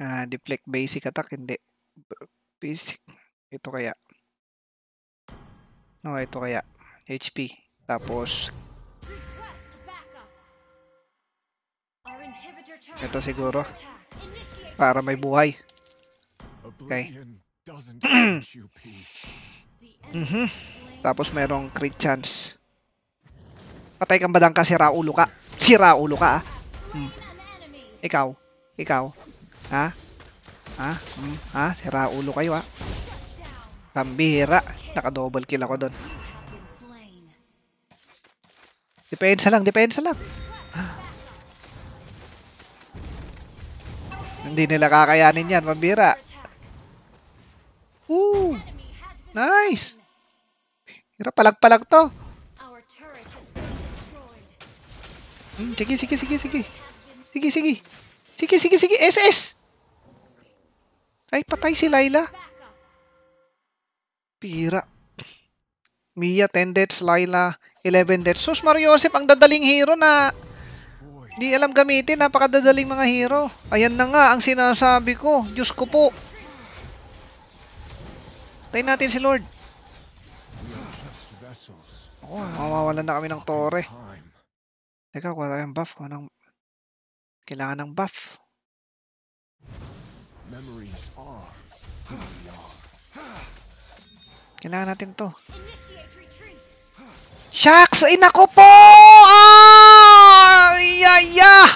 Ah, deflect basic attack, hindi. Basic. Ito kaya. No, oh, ito kaya. HP. Tapos, Ito siguro. Para may buhay. Okay. mm -hmm. Tapos merong crit chance. Patay kang badang ka, sira ulo ka. Sira ulo ka, ah. Hmm. Ikaw. Ikaw. Ha? Ha? Hmm. Ha? Sira ulo kayo, ah. Pambihira. Naka-double kill ako doon. Depensa lang, depensa lang. Hindi nila kakayanin yan, pambira. Woo! Nice! Hirap palag-palag to. Hmm, sige, sige, sige, sige. Sige, sige. Sige, sige, sige. SS! Ay, patay si Layla. Pira. Mia, 10 deaths. Layla, 11 deaths. Sus, Mario Joseph, ang dadaling hero na... Di alam gamitin, napakadadaling mga hero. Ayan na nga ang sinasabi ko. Diyos ko po. Tayin natin si Lord. Oh, mawawalan na kami ng tore. Teka, kuha tayo ng buff. Kuha ng... Kailangan ng buff. Kailangan natin to. Initiate Shucks! Ay, nako po! Ah! Yaya!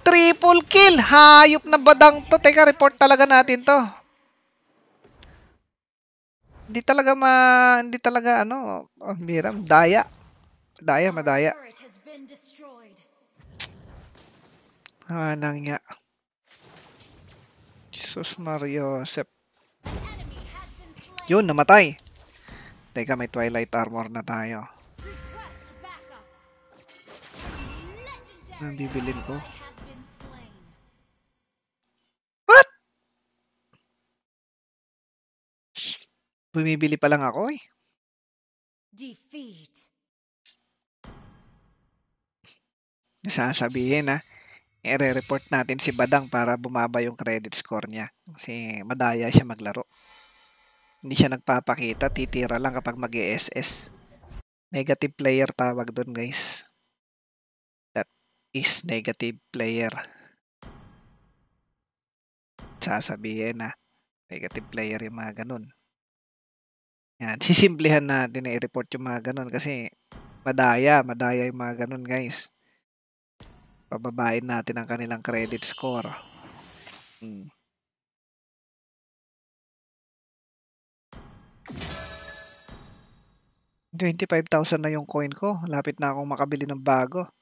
Triple kill! Hayop na badang to. Teka, report talaga natin to. Hindi talaga ma... Hindi talaga ano... Oh, miram. Daya. Daya, madaya. Ah, nangya. Jesus Mario Sep. Yun, namatay. Teka, may Twilight Armor na tayo. Ang bibilin ko? What? Bumibili pa lang ako eh. Defeat. Sasabihin ha, ah? i report natin si Badang para bumaba yung credit score niya. Kasi madaya siya maglaro. Hindi siya nagpapakita, titira lang kapag mag ss Negative player tawag doon guys is negative player. Sasabihin na negative player yung mga ganun. Yan, sisimplihan na din i-report yung mga ganun kasi madaya, madaya yung mga ganun guys. Pababain natin ang kanilang credit score. Hmm. $25,000 na yung coin ko. Lapit na akong makabili ng bago.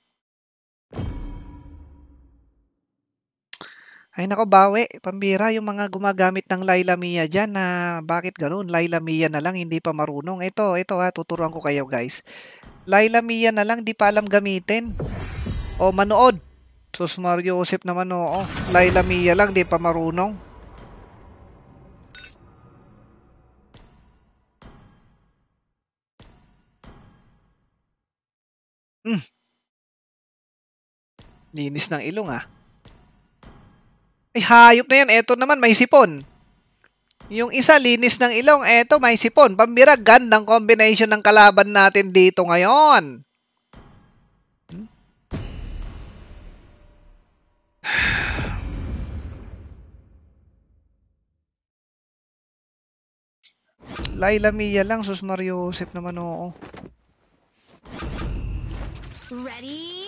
Ay nako bawi, pambira yung mga gumagamit ng Laila Mia dyan na bakit ganoon, Laila Mia na lang hindi pa marunong. Ito, ito ha, tuturuan ko kayo guys. Laila Mia na lang, di pa alam gamitin. O manood. Sus Mario Joseph naman oo. Laila Mia lang, di pa marunong. Hmm. Linis ng ilong ah. Ay, hayop na yan. Eto naman, may sipon. Yung isa, linis ng ilong. Eto, may sipon. Pambira, gandang combination ng kalaban natin dito ngayon. Hmm? Laila Mia lang, sus Mario Joseph naman oo. Ready?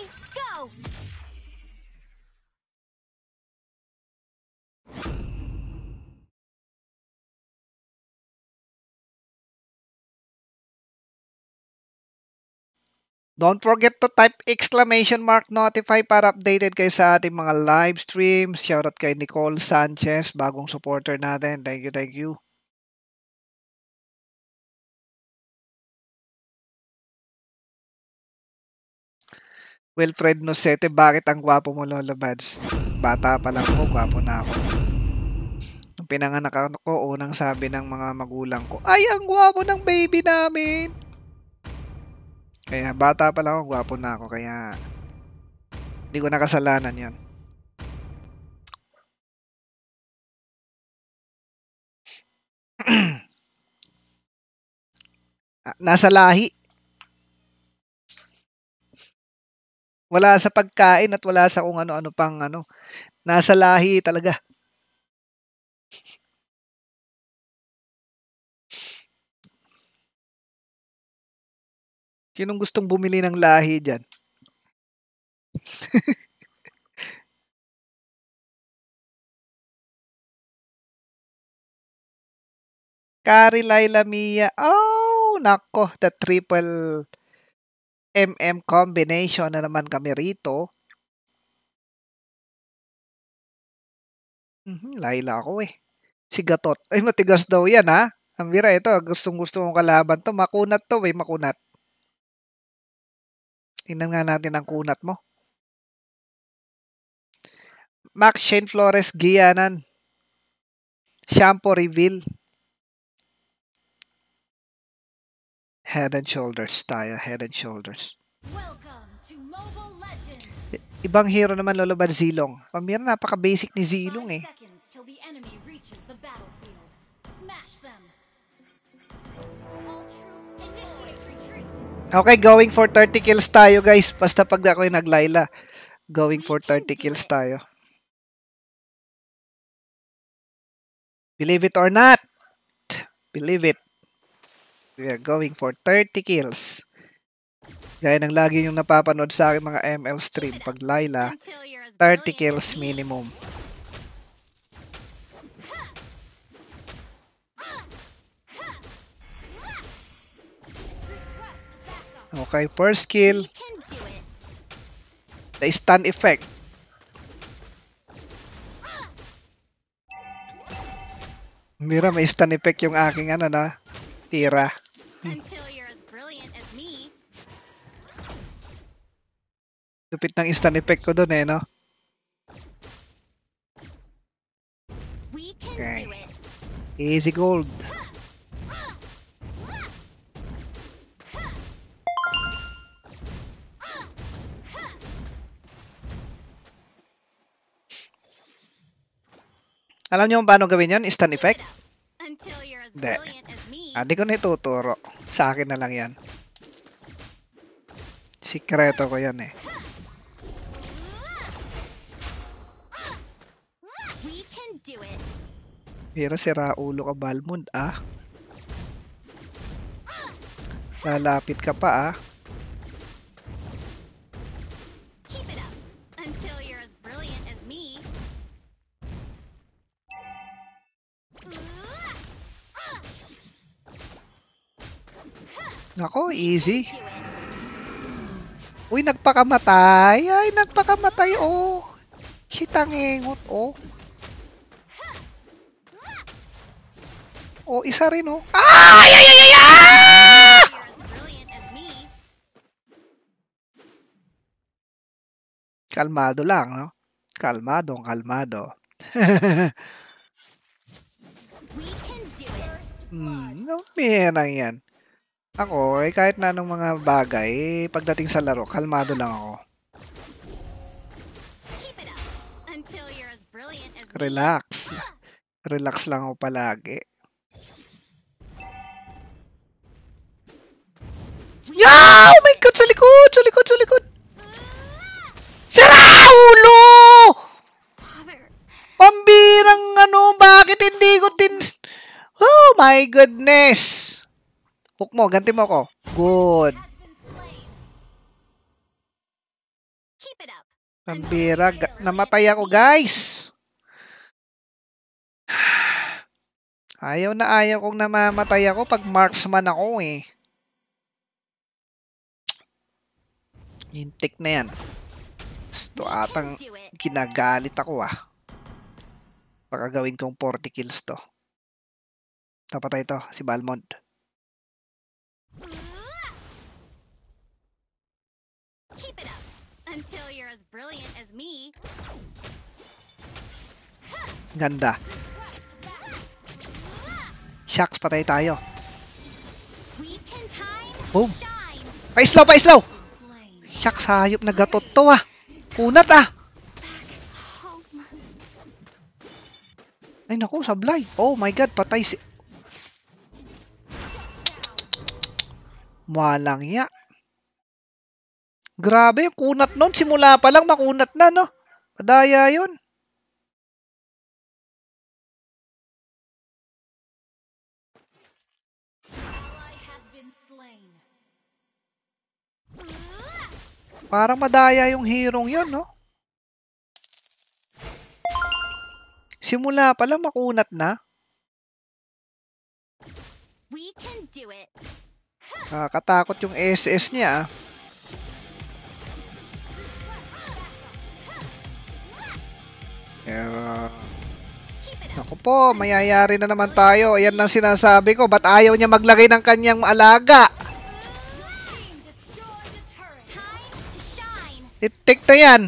Don't forget to type exclamation mark notify para updated kayo sa ating mga live streams. Shoutout kay Nicole Sanchez, bagong supporter natin. Thank you, thank you. Wilfred Nocete, bakit ang gwapo mo, Lolo Bads? Bata pa lang ako, gwapo na ako. Nung pinanganak ako, unang sabi ng mga magulang ko, ay, ang gwapo ng baby namin. Kaya bata pa lang ako, gwapo na ako. Kaya hindi ko nakasalanan yon. Ah, nasa lahi. Wala sa pagkain at wala sa kung ano-ano pang ano. Nasa lahi talaga. Sinong gustong bumili ng lahi dyan? Kari Laila Mia. Oh, nako. The triple MM combination na naman kami rito. Mm-hmm, Laila ako eh. Si Gatot. Ay, matigas daw yan ha. Ang bira ito. Gustong gusto kong kalaban to. Makunat to. eh. makunat. Tingnan nga natin ang kunat mo. Max Shane Flores Gianan. Shampoo Reveal. Head and shoulders tayo. Head and shoulders. Ibang hero naman, Lolo Barzilong. Pamira, napaka-basic ni Zilong eh. Okay, going for 30 kills tayo guys. Basta pag ako yung naglayla. Going for 30 kills tayo. Believe it or not. Believe it. We are going for 30 kills. Gaya ng lagi yung napapanood sa akin mga ML stream. Pag Layla, 30 kills minimum. Okay, first skill. The stun effect. Mira, may stun effect yung aking ano na, tira. Dupit ng stun effect ko doon eh, no? Okay. Easy gold. Alam niyo kung paano gawin yon? Instant effect? Hindi. Ah, ko na ituturo. Sa akin na lang yan. Sikreto ko yan eh. Pero sira ulo ka Balmond ah. Lalapit ka pa ah. Nako, easy. Uy, nagpakamatay. Ay, nagpakamatay, oh. Hitangingot, oh. Oh, isa rin, oh. Ay, ay, ay, ay, ay! Ah! Kalmado lang, no? Kalmado, kalmado. hmm, no, yan. Ako, eh, kahit na anong mga bagay, eh, pagdating sa laro, kalmado lang ako. Relax. Relax lang ako palagi. Yeah! Oh my god! Sa likod! Sa likod! Sa likod! Sira! Ulo! Pambirang ano, bakit hindi ko tin... Oh my goodness! Hook mo, ganti mo ako. Good. Pampira, namatay ako guys! Ayaw na ayaw kong namamatay ako pag marksman ako eh. Hintik na yan. Ito atang ginagalit ako ah. Baka gawin kong 40 kills to. Tapatay to, si Balmond. Until you're as brilliant as me. Ganda. Shucks, patay tayo. Boom. Paislaw, paislaw! Shucks, hayop na gatot to ah. Kunat ah. Ay naku, sablay. Oh my god, patay si... Walang ya. Grabe, yung kunat noon. Simula pa lang makunat na, no? Madaya yun. Parang madaya yung hirong yun, no? Simula pa lang makunat na. Ah, Nakakatakot yung SS niya, ah. Pero... Ako po, mayayari na naman tayo. Ayan ang sinasabi ko. Ba't ayaw niya maglagay ng kanyang alaga? Itik na yan.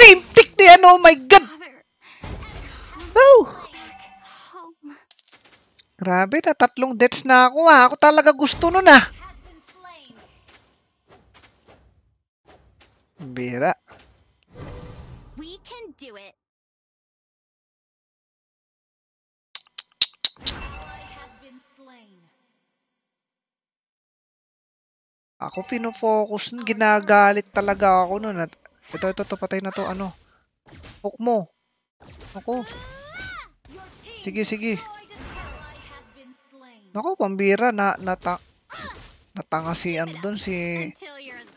Itik na yan. Oh my God! Woo! Grabe na, tatlong deaths na ako ha. Ah. Ako talaga gusto nun ah. Bira. We can do it. Ako pinofocus, ginagalit talaga ako nun. At, ito, ito, ito, patay na to, ano. Hook mo. Ako. Sige, sige. Nako, pambira na nata natanga si ano doon si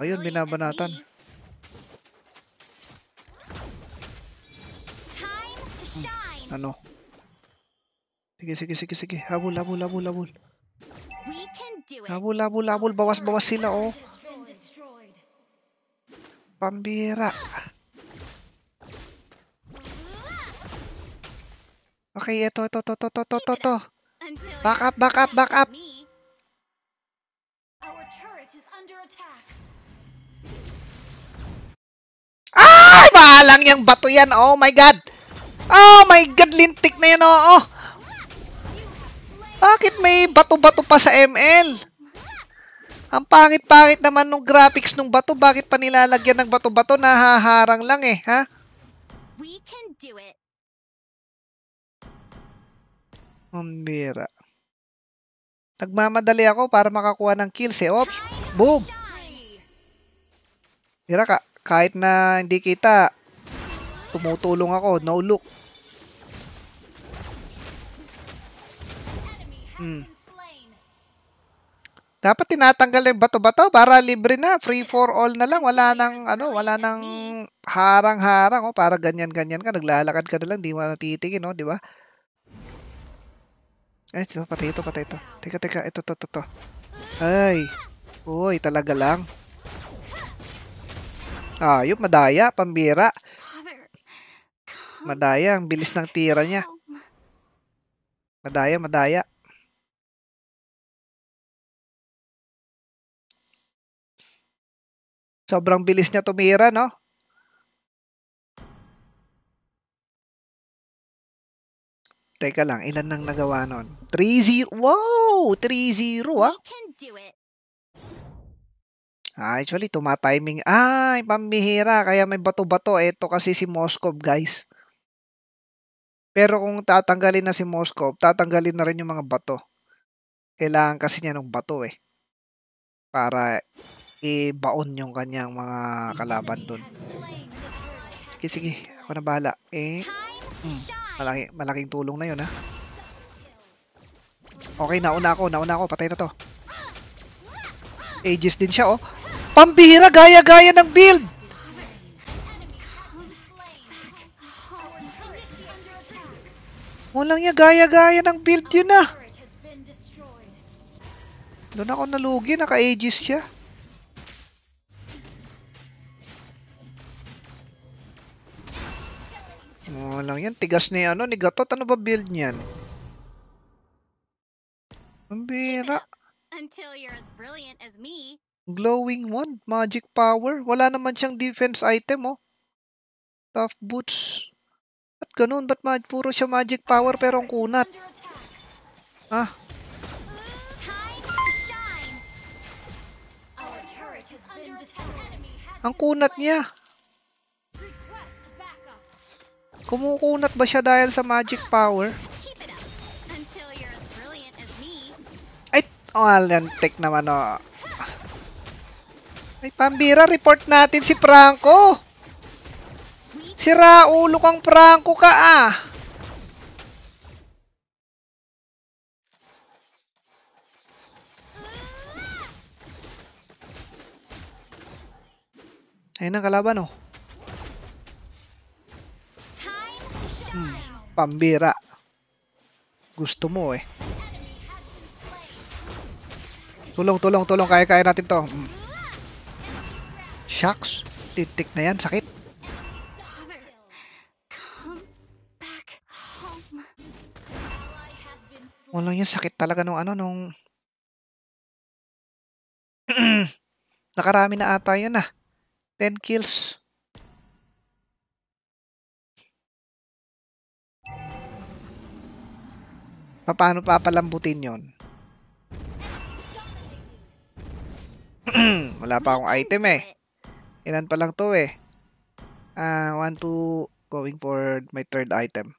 Ayun binabanatan. ano. Sige, sige, sige, sige. Habol, habol, habol, habol. Habol, habol, habol. Bawas, bawas sila, oh. Pambira. Okay, ito, ito, ito, ito, ito, ito, ito. Back up, back up, back up. Ay, mahalang yung bato yan. Oh my God. Oh my god, lintik na yan, oo. Bakit may bato-bato pa sa ML? Ang pangit-pangit naman nung graphics nung bato. Bakit pa nilalagyan ng bato-bato? Nahaharang lang eh, ha? We can do it. Ang Nagmamadali ako para makakuha ng kills eh. Oops! Boom! Mira ka. Kahit na hindi kita, tumutulong ako. No look. Mm. Dapat tinatanggal na yung bato-bato para libre na, free for all na lang, wala nang ano, wala nang harang-harang oh, para ganyan-ganyan ka, naglalakad ka na lang, di mo natitingin, oh, di ba? Eh, ito, patay ito, patay ito. Teka, teka, ito, to, to, to. Ay. Uy, talaga lang. Ah, Ayop, madaya, pambira. Madaya, ang bilis ng tira niya. Madaya, madaya. Sobrang bilis niya tumira, no? Teka lang, ilan nang nagawa nun? 3-0. Wow! 3-0, ah. Ah, actually, tumatiming. Ay, pambihira. Kaya may bato-bato. Ito kasi si Moskov, guys. Pero kung tatanggalin na si Moskov, tatanggalin na rin yung mga bato. Kailangan kasi niya ng bato eh. Para i-baon yung kanyang mga kalaban doon. Sige, sige. Ako na bahala. Eh, mm, malaki, malaking tulong na yun, ha? Ah. Okay, nauna ako. Nauna ako. Patay na to. Aegis din siya, oh. Pambihira! Gaya-gaya ng build! Walang niya gaya-gaya ng build yun, ah. Doon ako nalugi. Naka-Aegis siya. Ano lang yan? Tigas ni ano? Ni Gatot? Ano ba build niyan? Ang bira. Until you're as brilliant as me. Glowing wand. Magic power. Wala naman siyang defense item, oh. Tough boots. At ganun? Ba't mag puro siya magic power pero ang kunat? Ah. Ang kunat niya. Kumukunat ba siya dahil sa magic power? Ay, oh, alantik naman oh. Ay, pambira, report natin si Franco. Sira ulo kang Franco ka ah. Ayun ang kalaban oh. pambira. Gusto mo eh. Tulong, tulong, tulong. Kaya-kaya natin to. Hmm. Shucks. Titik na yan. Sakit. Walang yung sakit talaga nung ano, nung... Nakarami na ata yun ah. 10 kills. Paano papalambutin yon? Wala pa akong item eh. Ilan pa lang to eh. Ah, uh, 1, 2, going for my third item.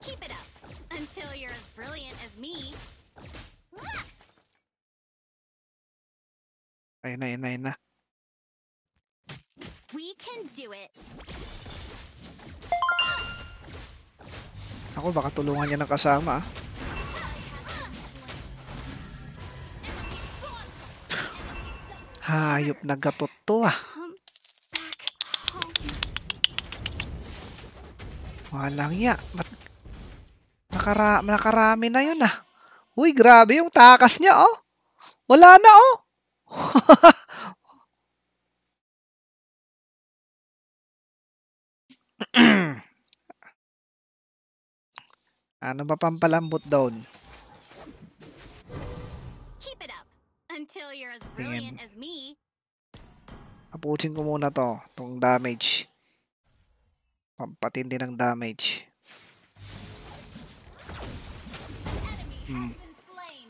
Keep it up until you're as brilliant as me. Ayun na, ayun na, ayun na. We can do it. Ako, baka tulungan niya ng kasama. Ah. Hayop na gatot to ah. Walang ya. Ba't Nakara nakarami na yun ah. Uy, grabe yung takas niya oh. Wala na oh. Ahem. Ano ba pampalambot daw? Keep it up until you're as brilliant as me. Apusin ko muna to, tong damage. Pampatindi ng damage. Hmm.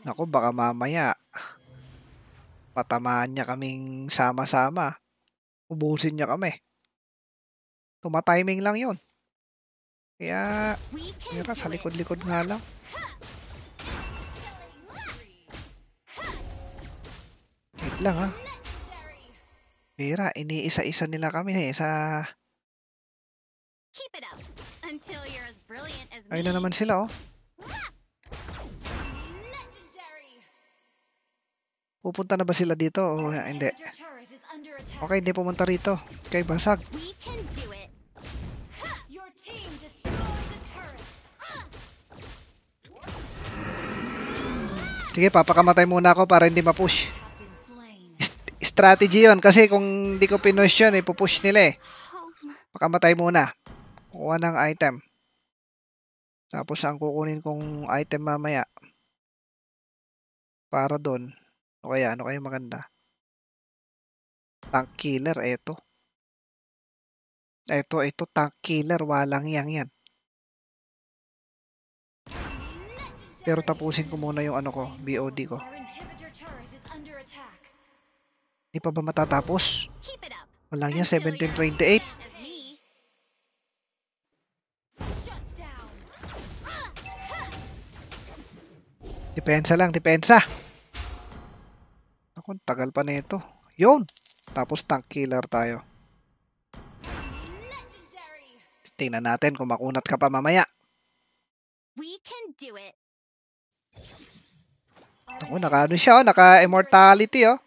Naku, baka mamaya patamaan niya kaming sama-sama. Ubusin niya kami. Tumatiming lang yon kaya, mira, sa likod-likod nga lang. Wait lang ha. Ah. Mira, iniisa-isa nila kami eh sa... Ayun na naman sila oh. Pupunta na ba sila dito o oh, hindi? Okay, hindi pumunta rito. Okay, basag. We can do it. Sige, papakamatay muna ako para hindi ma-push. Strategy yon Kasi kung hindi ko pinush yun, ipupush nila eh. Pakamatay muna. Kuha ng item. Tapos ang kukunin kong item mamaya. Para doon. Ano kaya? Ano kaya maganda? Tank killer. Eto. Eto, eto. Tank killer. Walang yang yan. Pero tapusin ko muna yung ano ko, BOD ko. Hindi pa ba matatapos? Wala niya, 1728. Depensa lang, depensa. Ako, tagal pa nito. Yun! Tapos tank killer tayo. Tingnan natin kung makunat ka pa mamaya. We can do it. Ako, naka ano siya, oh, naka immortality oh.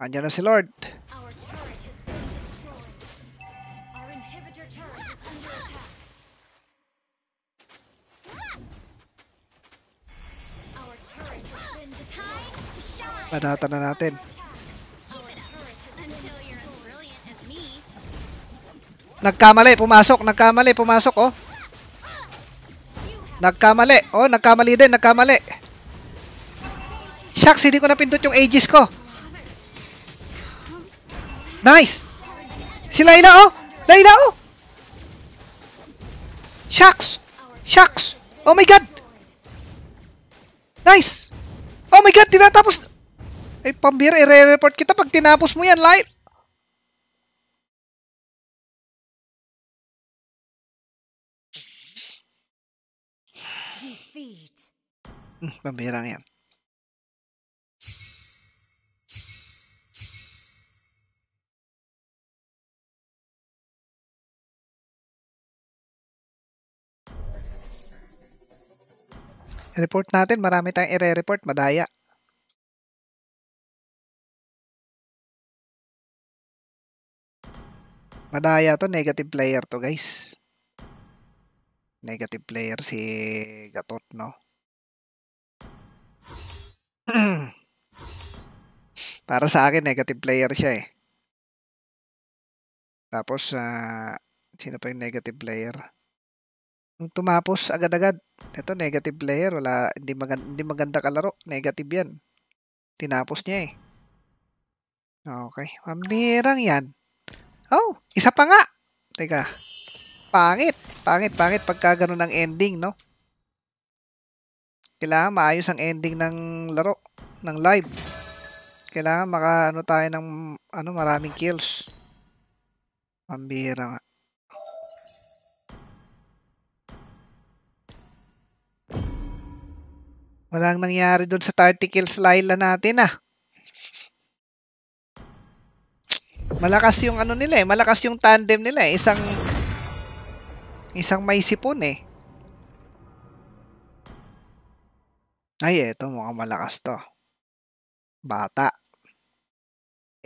Andiyan na si Lord. Panata na natin. Nagkamali, pumasok, nagkamali, pumasok, oh. Nagkamali, oh, nagkamali din, nagkamali. Shucks, hindi ko napindot yung ages ko. Nice! Si Layla, oh! Layla, oh! Shucks! Shucks! Oh my God! Nice! Oh my God, tinatapos... Ay, pambira, i-re-report kita pag tinapos mo yan, Layla! Defeat. Hmm, pambira yan. Report natin, marami tayong ire-report, madaya. Madaya to, negative player to guys. Negative player si Gatot, no? Para sa akin, negative player siya eh. Tapos, uh, sino pa yung negative player? Nung tumapos agad-agad, ito negative player, wala, hindi, maganda, hindi maganda kalaro, negative yan. Tinapos niya eh. Okay, pamirang yan. Oh, isa pa nga. Teka, pangit, pangit, pangit pagka ganun ang ending, no? Kailangan maayos ang ending ng laro, ng live. Kailangan maka ano tayo ng ano maraming kills. Pambira nga. Walang nangyari doon sa 30 kills Laila natin ah. Malakas yung ano nila eh. Malakas yung tandem nila eh. Isang isang may sipon eh. Ay, eto mukhang malakas to. Bata.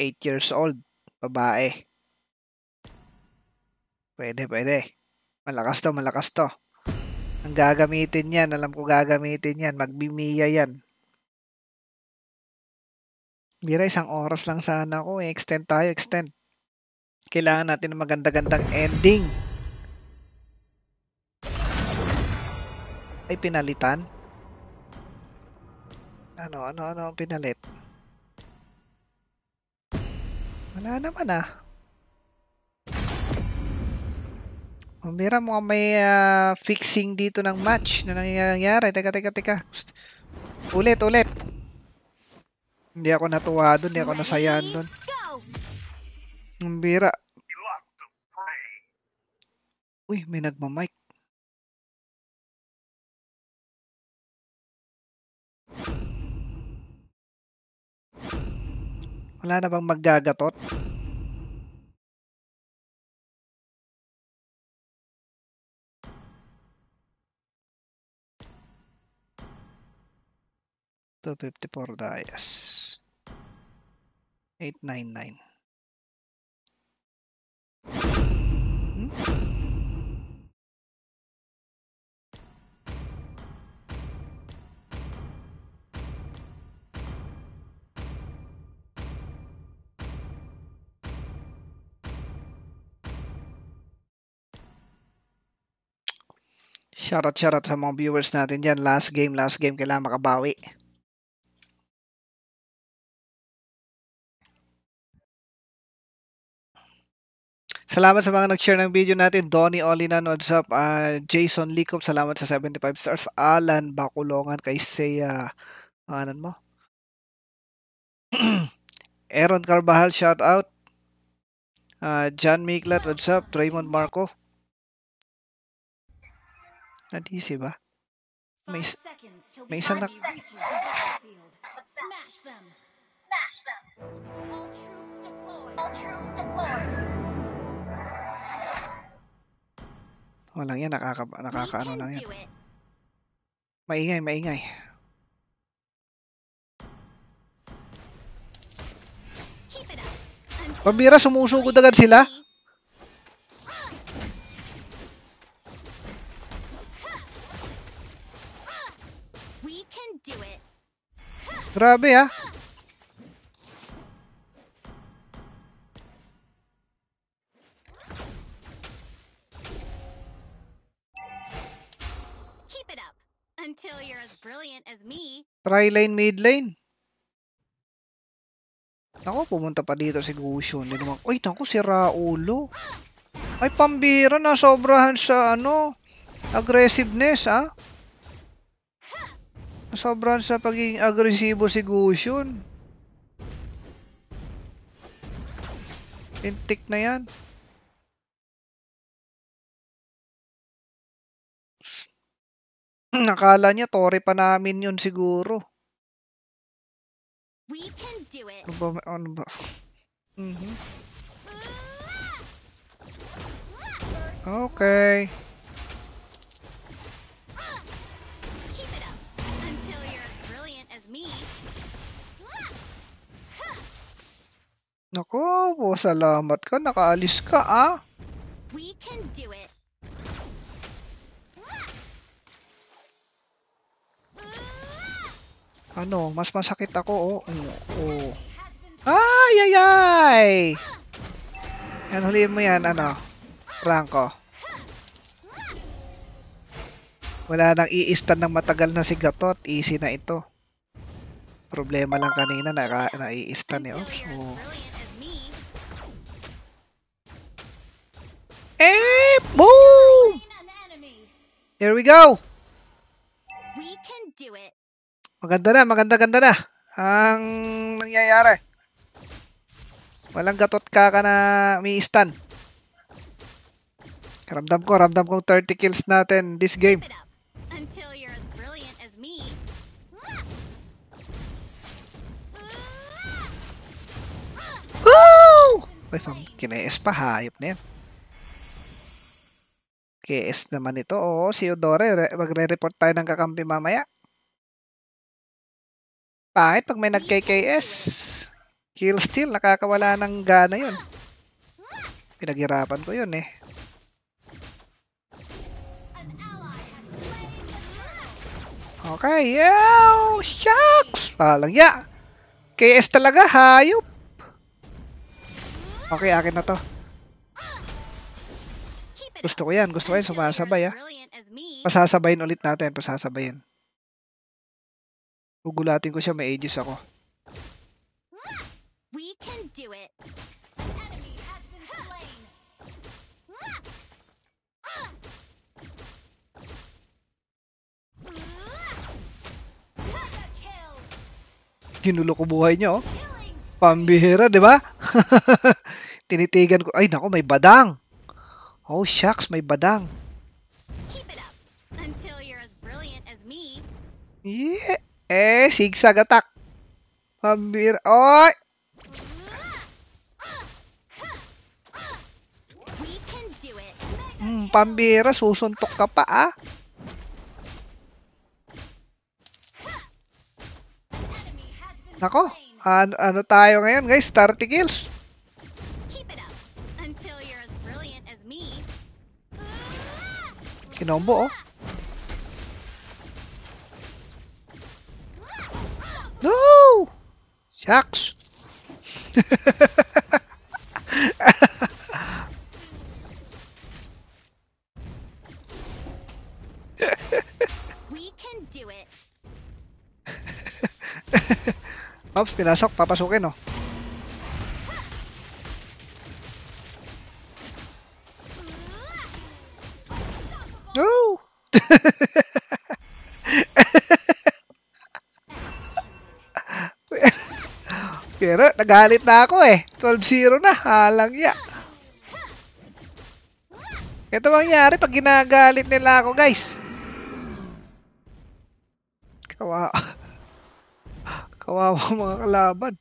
8 years old. Babae. Pwede, pwede. Malakas to, malakas to. Ang gagamitin yan, alam ko gagamitin yan, magbimiya yan. Mira, isang oras lang sana ako. Eh. Extend tayo, extend. Kailangan natin ng maganda-gandang ending. Ay, pinalitan? Ano, ano, ano ang pinalit? Wala naman ah. Mira, mo may uh, fixing dito ng match na nangyayari. Teka, teka, teka. Ulit, ulit. Hindi ako natuwa doon. Hindi ako nasayaan doon. Ang Uy, may nagmamike. Wala na bang maggagatot? 254 Dias. 899. Hmm? Shoutout, shoutout sa mga viewers natin dyan. Last game, last game, kailangan makabawi. Salamat sa mga nag-share ng video natin. Donnie Olinan, what's up? Uh, Jason Licop, salamat sa 75 stars. Alan Bakulongan kay Seiya. Pangalan mo? Aaron Carvajal, shout out. Uh, John Miklat, what's up? Raymond Marco. Nadisi ba? May, may isang na... Smash them! Smash them! All troops deployed! All troops deployed! Walang yan, nakaka, nakakaano lang yan. Maingay, maingay. Pambira, sumusugod agad sila. Grabe ah. Try line mid lane. Ako, pumunta pa dito si Gusion. Hindi naman, ay, naku, si Raulo. Ay, pambira na. Sobrahan sa, ano, aggressiveness, ah. Sobrahan sa pagiging agresibo si Gusion. Intik na yan. Nakala niya tore pa namin yun siguro. We can do it. Ano ba? Ano ba? Mm -hmm. Okay. Nako, po, salamat ka. Nakaalis ka, ah. We can do it. Ano, mas masakit ako, oh. oh, oh. Ay, ay, ay! Yan, huliin mo yan, ano, Franco. Wala nang i-stun ng matagal na si Gatot. Easy na ito. Problema lang kanina, naka, na-i-stun eh. Oops, oh. Eh, boom! Here we go! We can do it. Maganda na, maganda-ganda na ang nangyayari. Walang gatot ka ka na mi-stun. Ramdam ko, ramdam kong 30 kills natin this game. Woo! Ay, kinaes pa, hayop na yan. KS naman ito. Oo, si Odore, magre-report tayo ng kakampi mamaya. Bakit pag may nag-KKS. Kill steal, nakakawala ng gana yun. Pinaghirapan ko yun eh. Okay, yow! Shucks! Palang ya! KS talaga, hayop! Okay, akin na to. Gusto ko yan, gusto ko yan, sumasabay ah. Pasasabayin ulit natin, pasasabayin. Gugulatin ko siya, may Aegis ako. We can do it. Ginulo ko buhay niyo. Oh. Pambihira, di ba? Tinitigan ko. Ay, nako, may badang. Oh, shucks, may badang. Keep it up until you're as brilliant as me. Yeah. Eh, zigzag attack. Hampir. Oh. Hmm, pambira, susuntok ka pa ah. Nako, ano, ano tayo ngayon guys? Starting kills. Kinombo oh. No! Shucks! we can do it. Ops, oh, pinasok. Papasukin, oh. Pero nagalit na ako eh. 12-0 na. Halang ya. Ito mangyari pag ginagalit nila ako guys. Kawawa. Kawawa mga kalaban.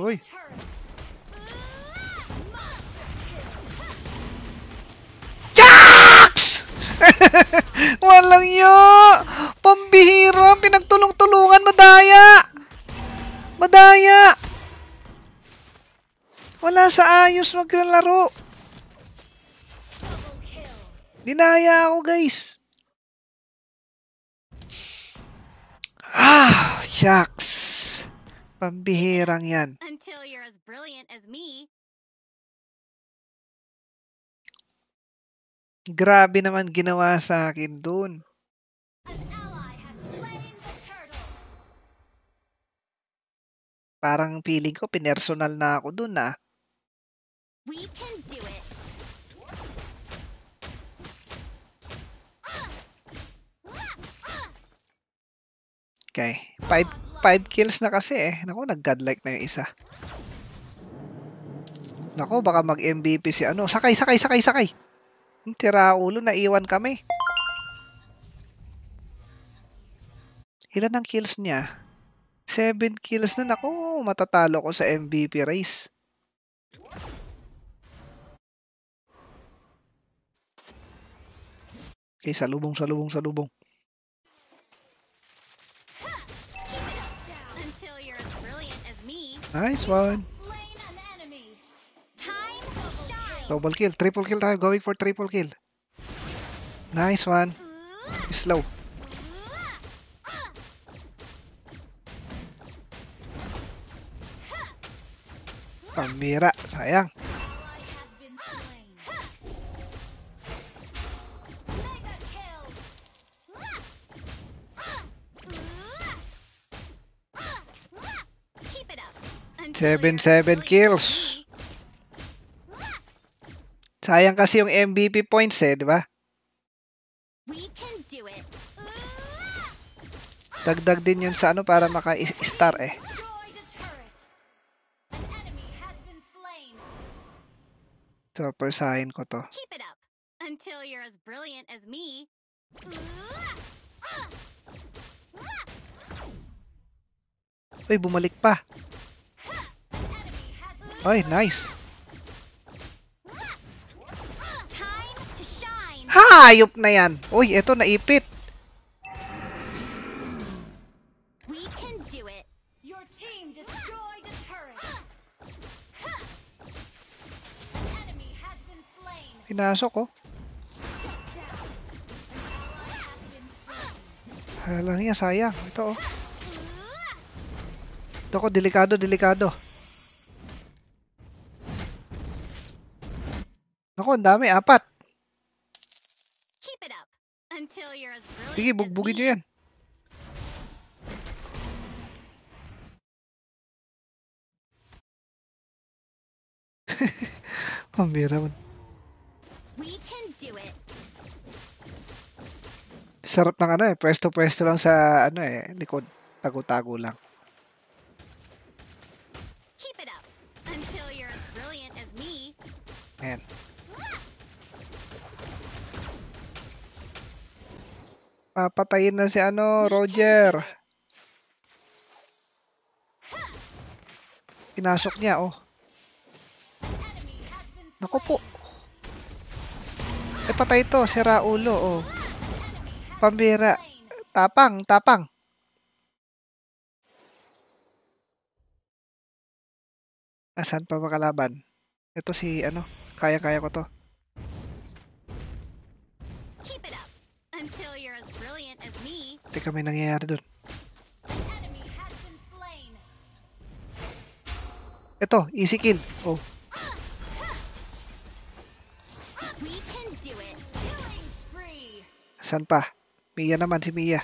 Uy. Walang yo! Pambihira! Pinagtulong-tulungan! Madaya! Madaya! Wala sa ayos maglalaro. Dinaya ako guys. Ah, shucks. Pambihirang yan. Until you're as brilliant as me, Grabe naman ginawa sa akin doon. Parang feeling ko pinersonal na ako doon na. Ah. We can do it. Okay. Five, five kills na kasi eh. Naku, nag-godlike na yung isa. Naku, baka mag-MVP si ano. Sakay, sakay, sakay, sakay! Hmm, tira ulo, naiwan kami. Ilan ang kills niya? 7 kills na nako, matatalo ko sa MVP race. Okay, salubong, salubong, salubong. Nice one. Double kill. Triple kill time. Going for triple kill. Nice one. Slow. Pamira. Sayang. Seven, seven kills. Sayang kasi yung MVP points eh, di ba? Dagdag din yun sa ano para maka-star eh. So, persahin ko to. Keep it up until you're as brilliant as me. Uy, bumalik pa. Uy, nice. Hayop na yan. Uy, eto naipit. Pinasok ko. Oh. Alang niya, sayang. Ito oh. Ito ko, delikado, delikado. Ako, ang dami, apat keep it up until you're as brilliant Sige, bugbugin nyo yan. Pambira mo. We can do it. Sarap ng ano eh. Pwesto-pwesto lang sa ano eh. Likod. Tago-tago lang. Ah, patayin na si ano, Roger. Pinasok niya, oh. Nako po. Eh, patay to. Sira ulo, oh. Pambira. Tapang, tapang. Asan pa ba kalaban? Ito si, ano, kaya-kaya ko to. Teka, may nangyayari doon. Ito, easy kill. Oh. San pa? Mia naman si Mia.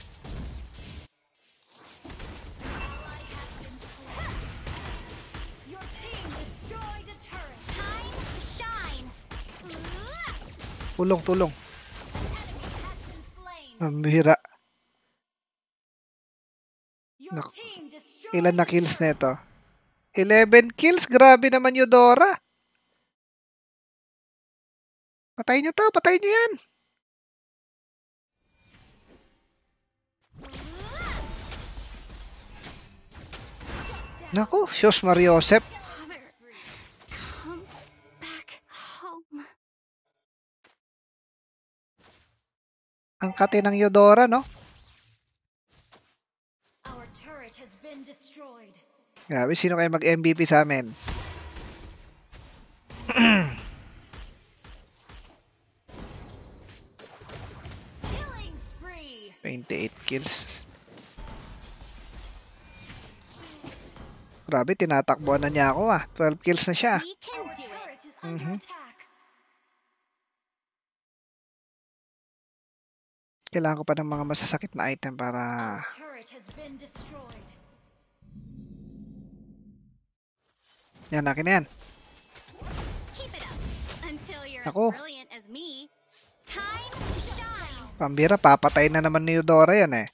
Tulong, tulong. Mamira. Nak ilan na kills nito? 11 kills? Grabe naman Eudora. Patayin nyo to. Patayin nyo yan. Naku, Siyos Mariosep. Ang kate ng Yodora, no? Grabe, sino kayo mag-MVP sa amin? Twenty-eight kills. Grabe, tinatakbuhan na niya ako ah. 12 kills na siya. Mm -hmm. Kailangan ko pa ng mga masasakit na item para Yan, akin na yan. Ako. Pambira, papatay na naman ni Eudora yan eh.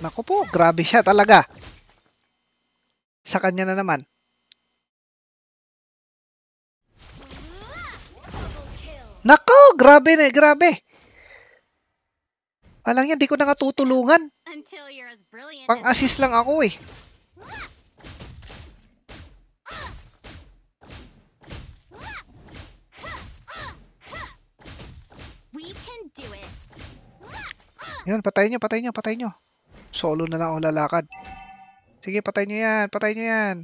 Naku po, grabe siya talaga. Sa kanya na naman. Nako, grabe na, grabe. Alang yan, di ko na nga tutulungan. Pang-assist lang ako eh. Yan, patay nyo, patay nyo, patay nyo. Solo na lang ako lalakad. Sige, patay nyo yan, patay nyo yan.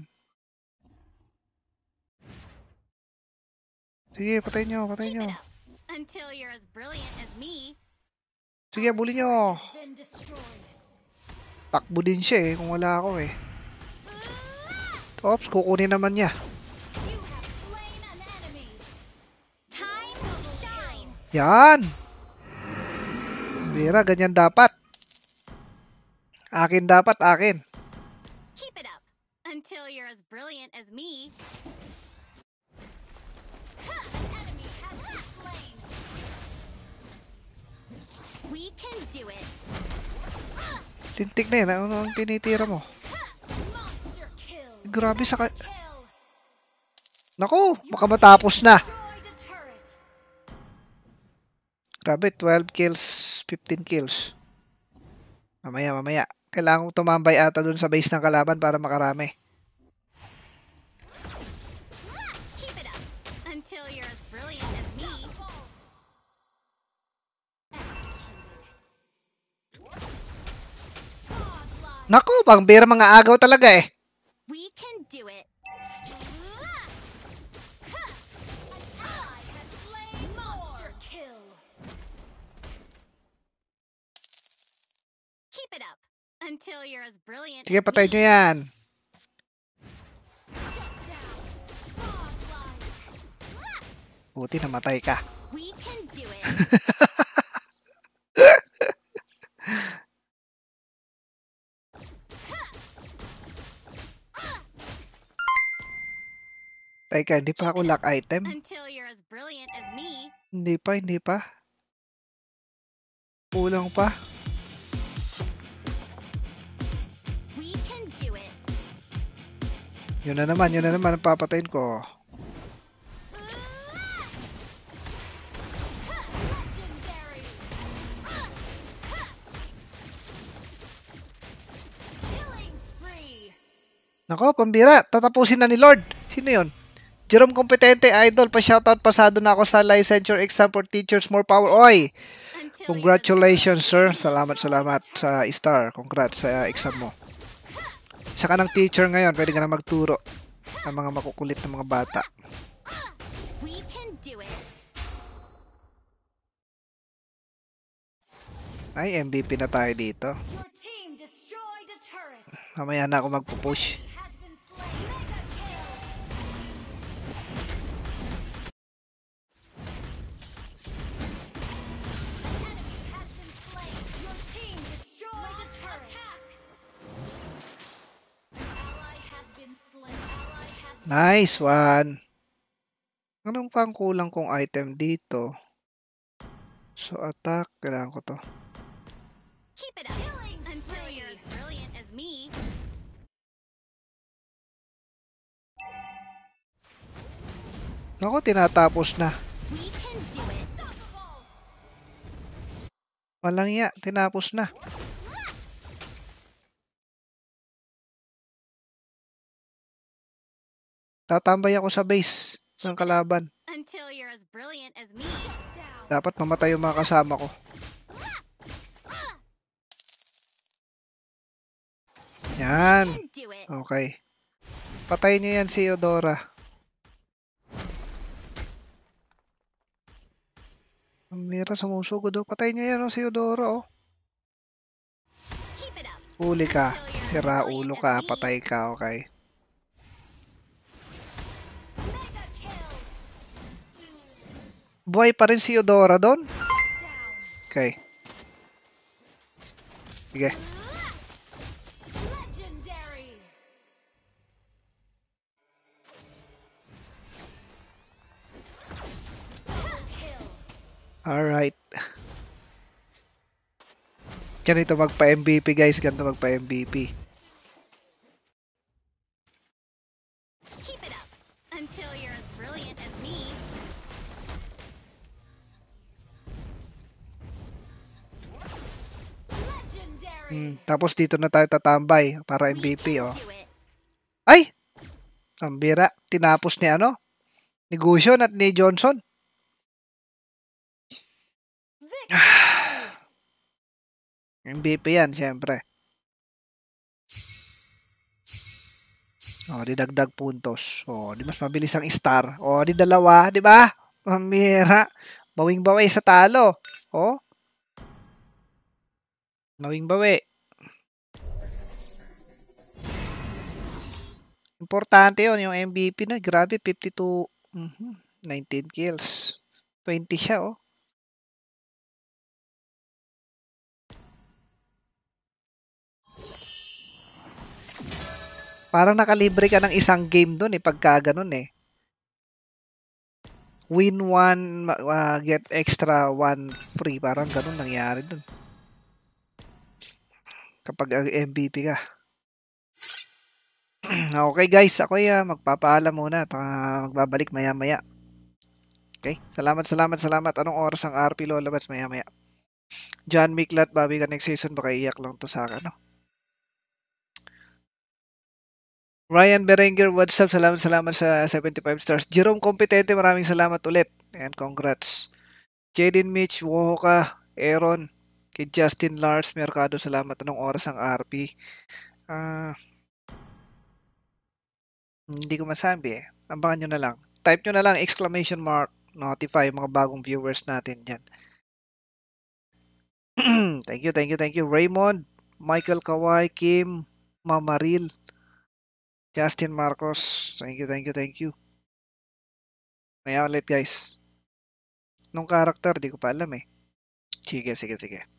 Sige, patay nyo, patay nyo. Until you're as brilliant as me. Sige, bully nyo. Takbo din siya eh, kung wala ako eh. Oops, kukunin naman niya. Yan! Vera, ganyan dapat. Akin dapat, akin. Keep it up until you're as brilliant as me. Lintik na yan. Ano ang tinitira mo? Grabe sa ka... Naku! Baka matapos na. Grabe, 12 kills, 15 kills. Mamaya, mamaya. Kailangan ko tumambay ata dun sa base ng kalaban para makarami. Nako, bira mga agaw talaga eh. We can do it. Keep it up until you're as brilliant. Sige, patay niyo 'yan. Buti namatay ka. We can do it. Teka, hindi pa ako lock item. Until you're as brilliant as me. Hindi pa, hindi pa. Kulang pa. We can do it. Yun na naman, yun na naman ang papatayin ko. Nako, pambira. Tatapusin na ni Lord. Sino yon? Jerome Kompetente, idol, pa-shoutout, pasado na ako sa licensure exam for teachers, more power. Oy! Congratulations, sir. Salamat, salamat sa star. Congrats sa exam mo. Isa ka ng teacher ngayon, pwede ka na magturo ng mga makukulit ng mga bata. Ay, MVP na tayo dito. Mamaya na ako magpo-push. Nice one. Anong pang kulang kong item dito? So attack, kailangan ko to. Keep it up until tinatapos na. Walang ya, tinapos na. Tatambay ako sa base ng kalaban. Until you're as Dapat mamatay yung mga kasama ko. Yan. Okay. Patayin niyo yan si Eudora. Mira sumusugod oh. Patayin niyo yan si Eudora oh. oh. Huli ka. Sira ulo ka. Patay ka. Okay. Buhay pa rin si Eudora doon? Okay. Sige. Alright. Ganito magpa-MVP guys. Ganito magpa-MVP. Tapos dito na tayo tatambay para MVP, oh. Ay! Ang bira. Tinapos ni ano? Ni Gusion at ni Johnson. MVP yan, syempre. Oh, didagdag puntos. Oh, di mas mabilis ang star. Oh, di dalawa, di ba? Mamira. Bawing bawi sa talo. Oh. Bawing bawi. Importante yon yung MVP na. Grabe, 52, mm-hmm, 19 kills. 20 siya, oh. Parang nakalibre ka ng isang game doon eh, pagka ganun eh. Win one, uh, get extra one free. Parang ganun nangyari doon. Kapag ah, MVP ka. okay guys, ako ya uh, magpapaalam muna at uh, magbabalik maya-maya. Okay? Salamat, salamat, salamat. Anong oras ang RP lalabas maya-maya? John Miklat, Bobby ka next season baka iyak lang to sa akin, no? Ryan Berenger, what's up? Salamat, salamat sa 75 stars. Jerome Competente, maraming salamat ulit. And congrats. Jaden Mitch, Wohoka, Aaron, kay Justin Lars Mercado, salamat. Anong oras ang RP? Ah... Uh, hindi ko masabi eh. Abangan nyo na lang. Type nyo na lang exclamation mark notify mga bagong viewers natin dyan. thank you, thank you, thank you. Raymond, Michael Kawai, Kim, Mamaril, Justin Marcos. Thank you, thank you, thank you. Maya ulit guys. Nung character, di ko pa alam eh. Sige, sige, sige.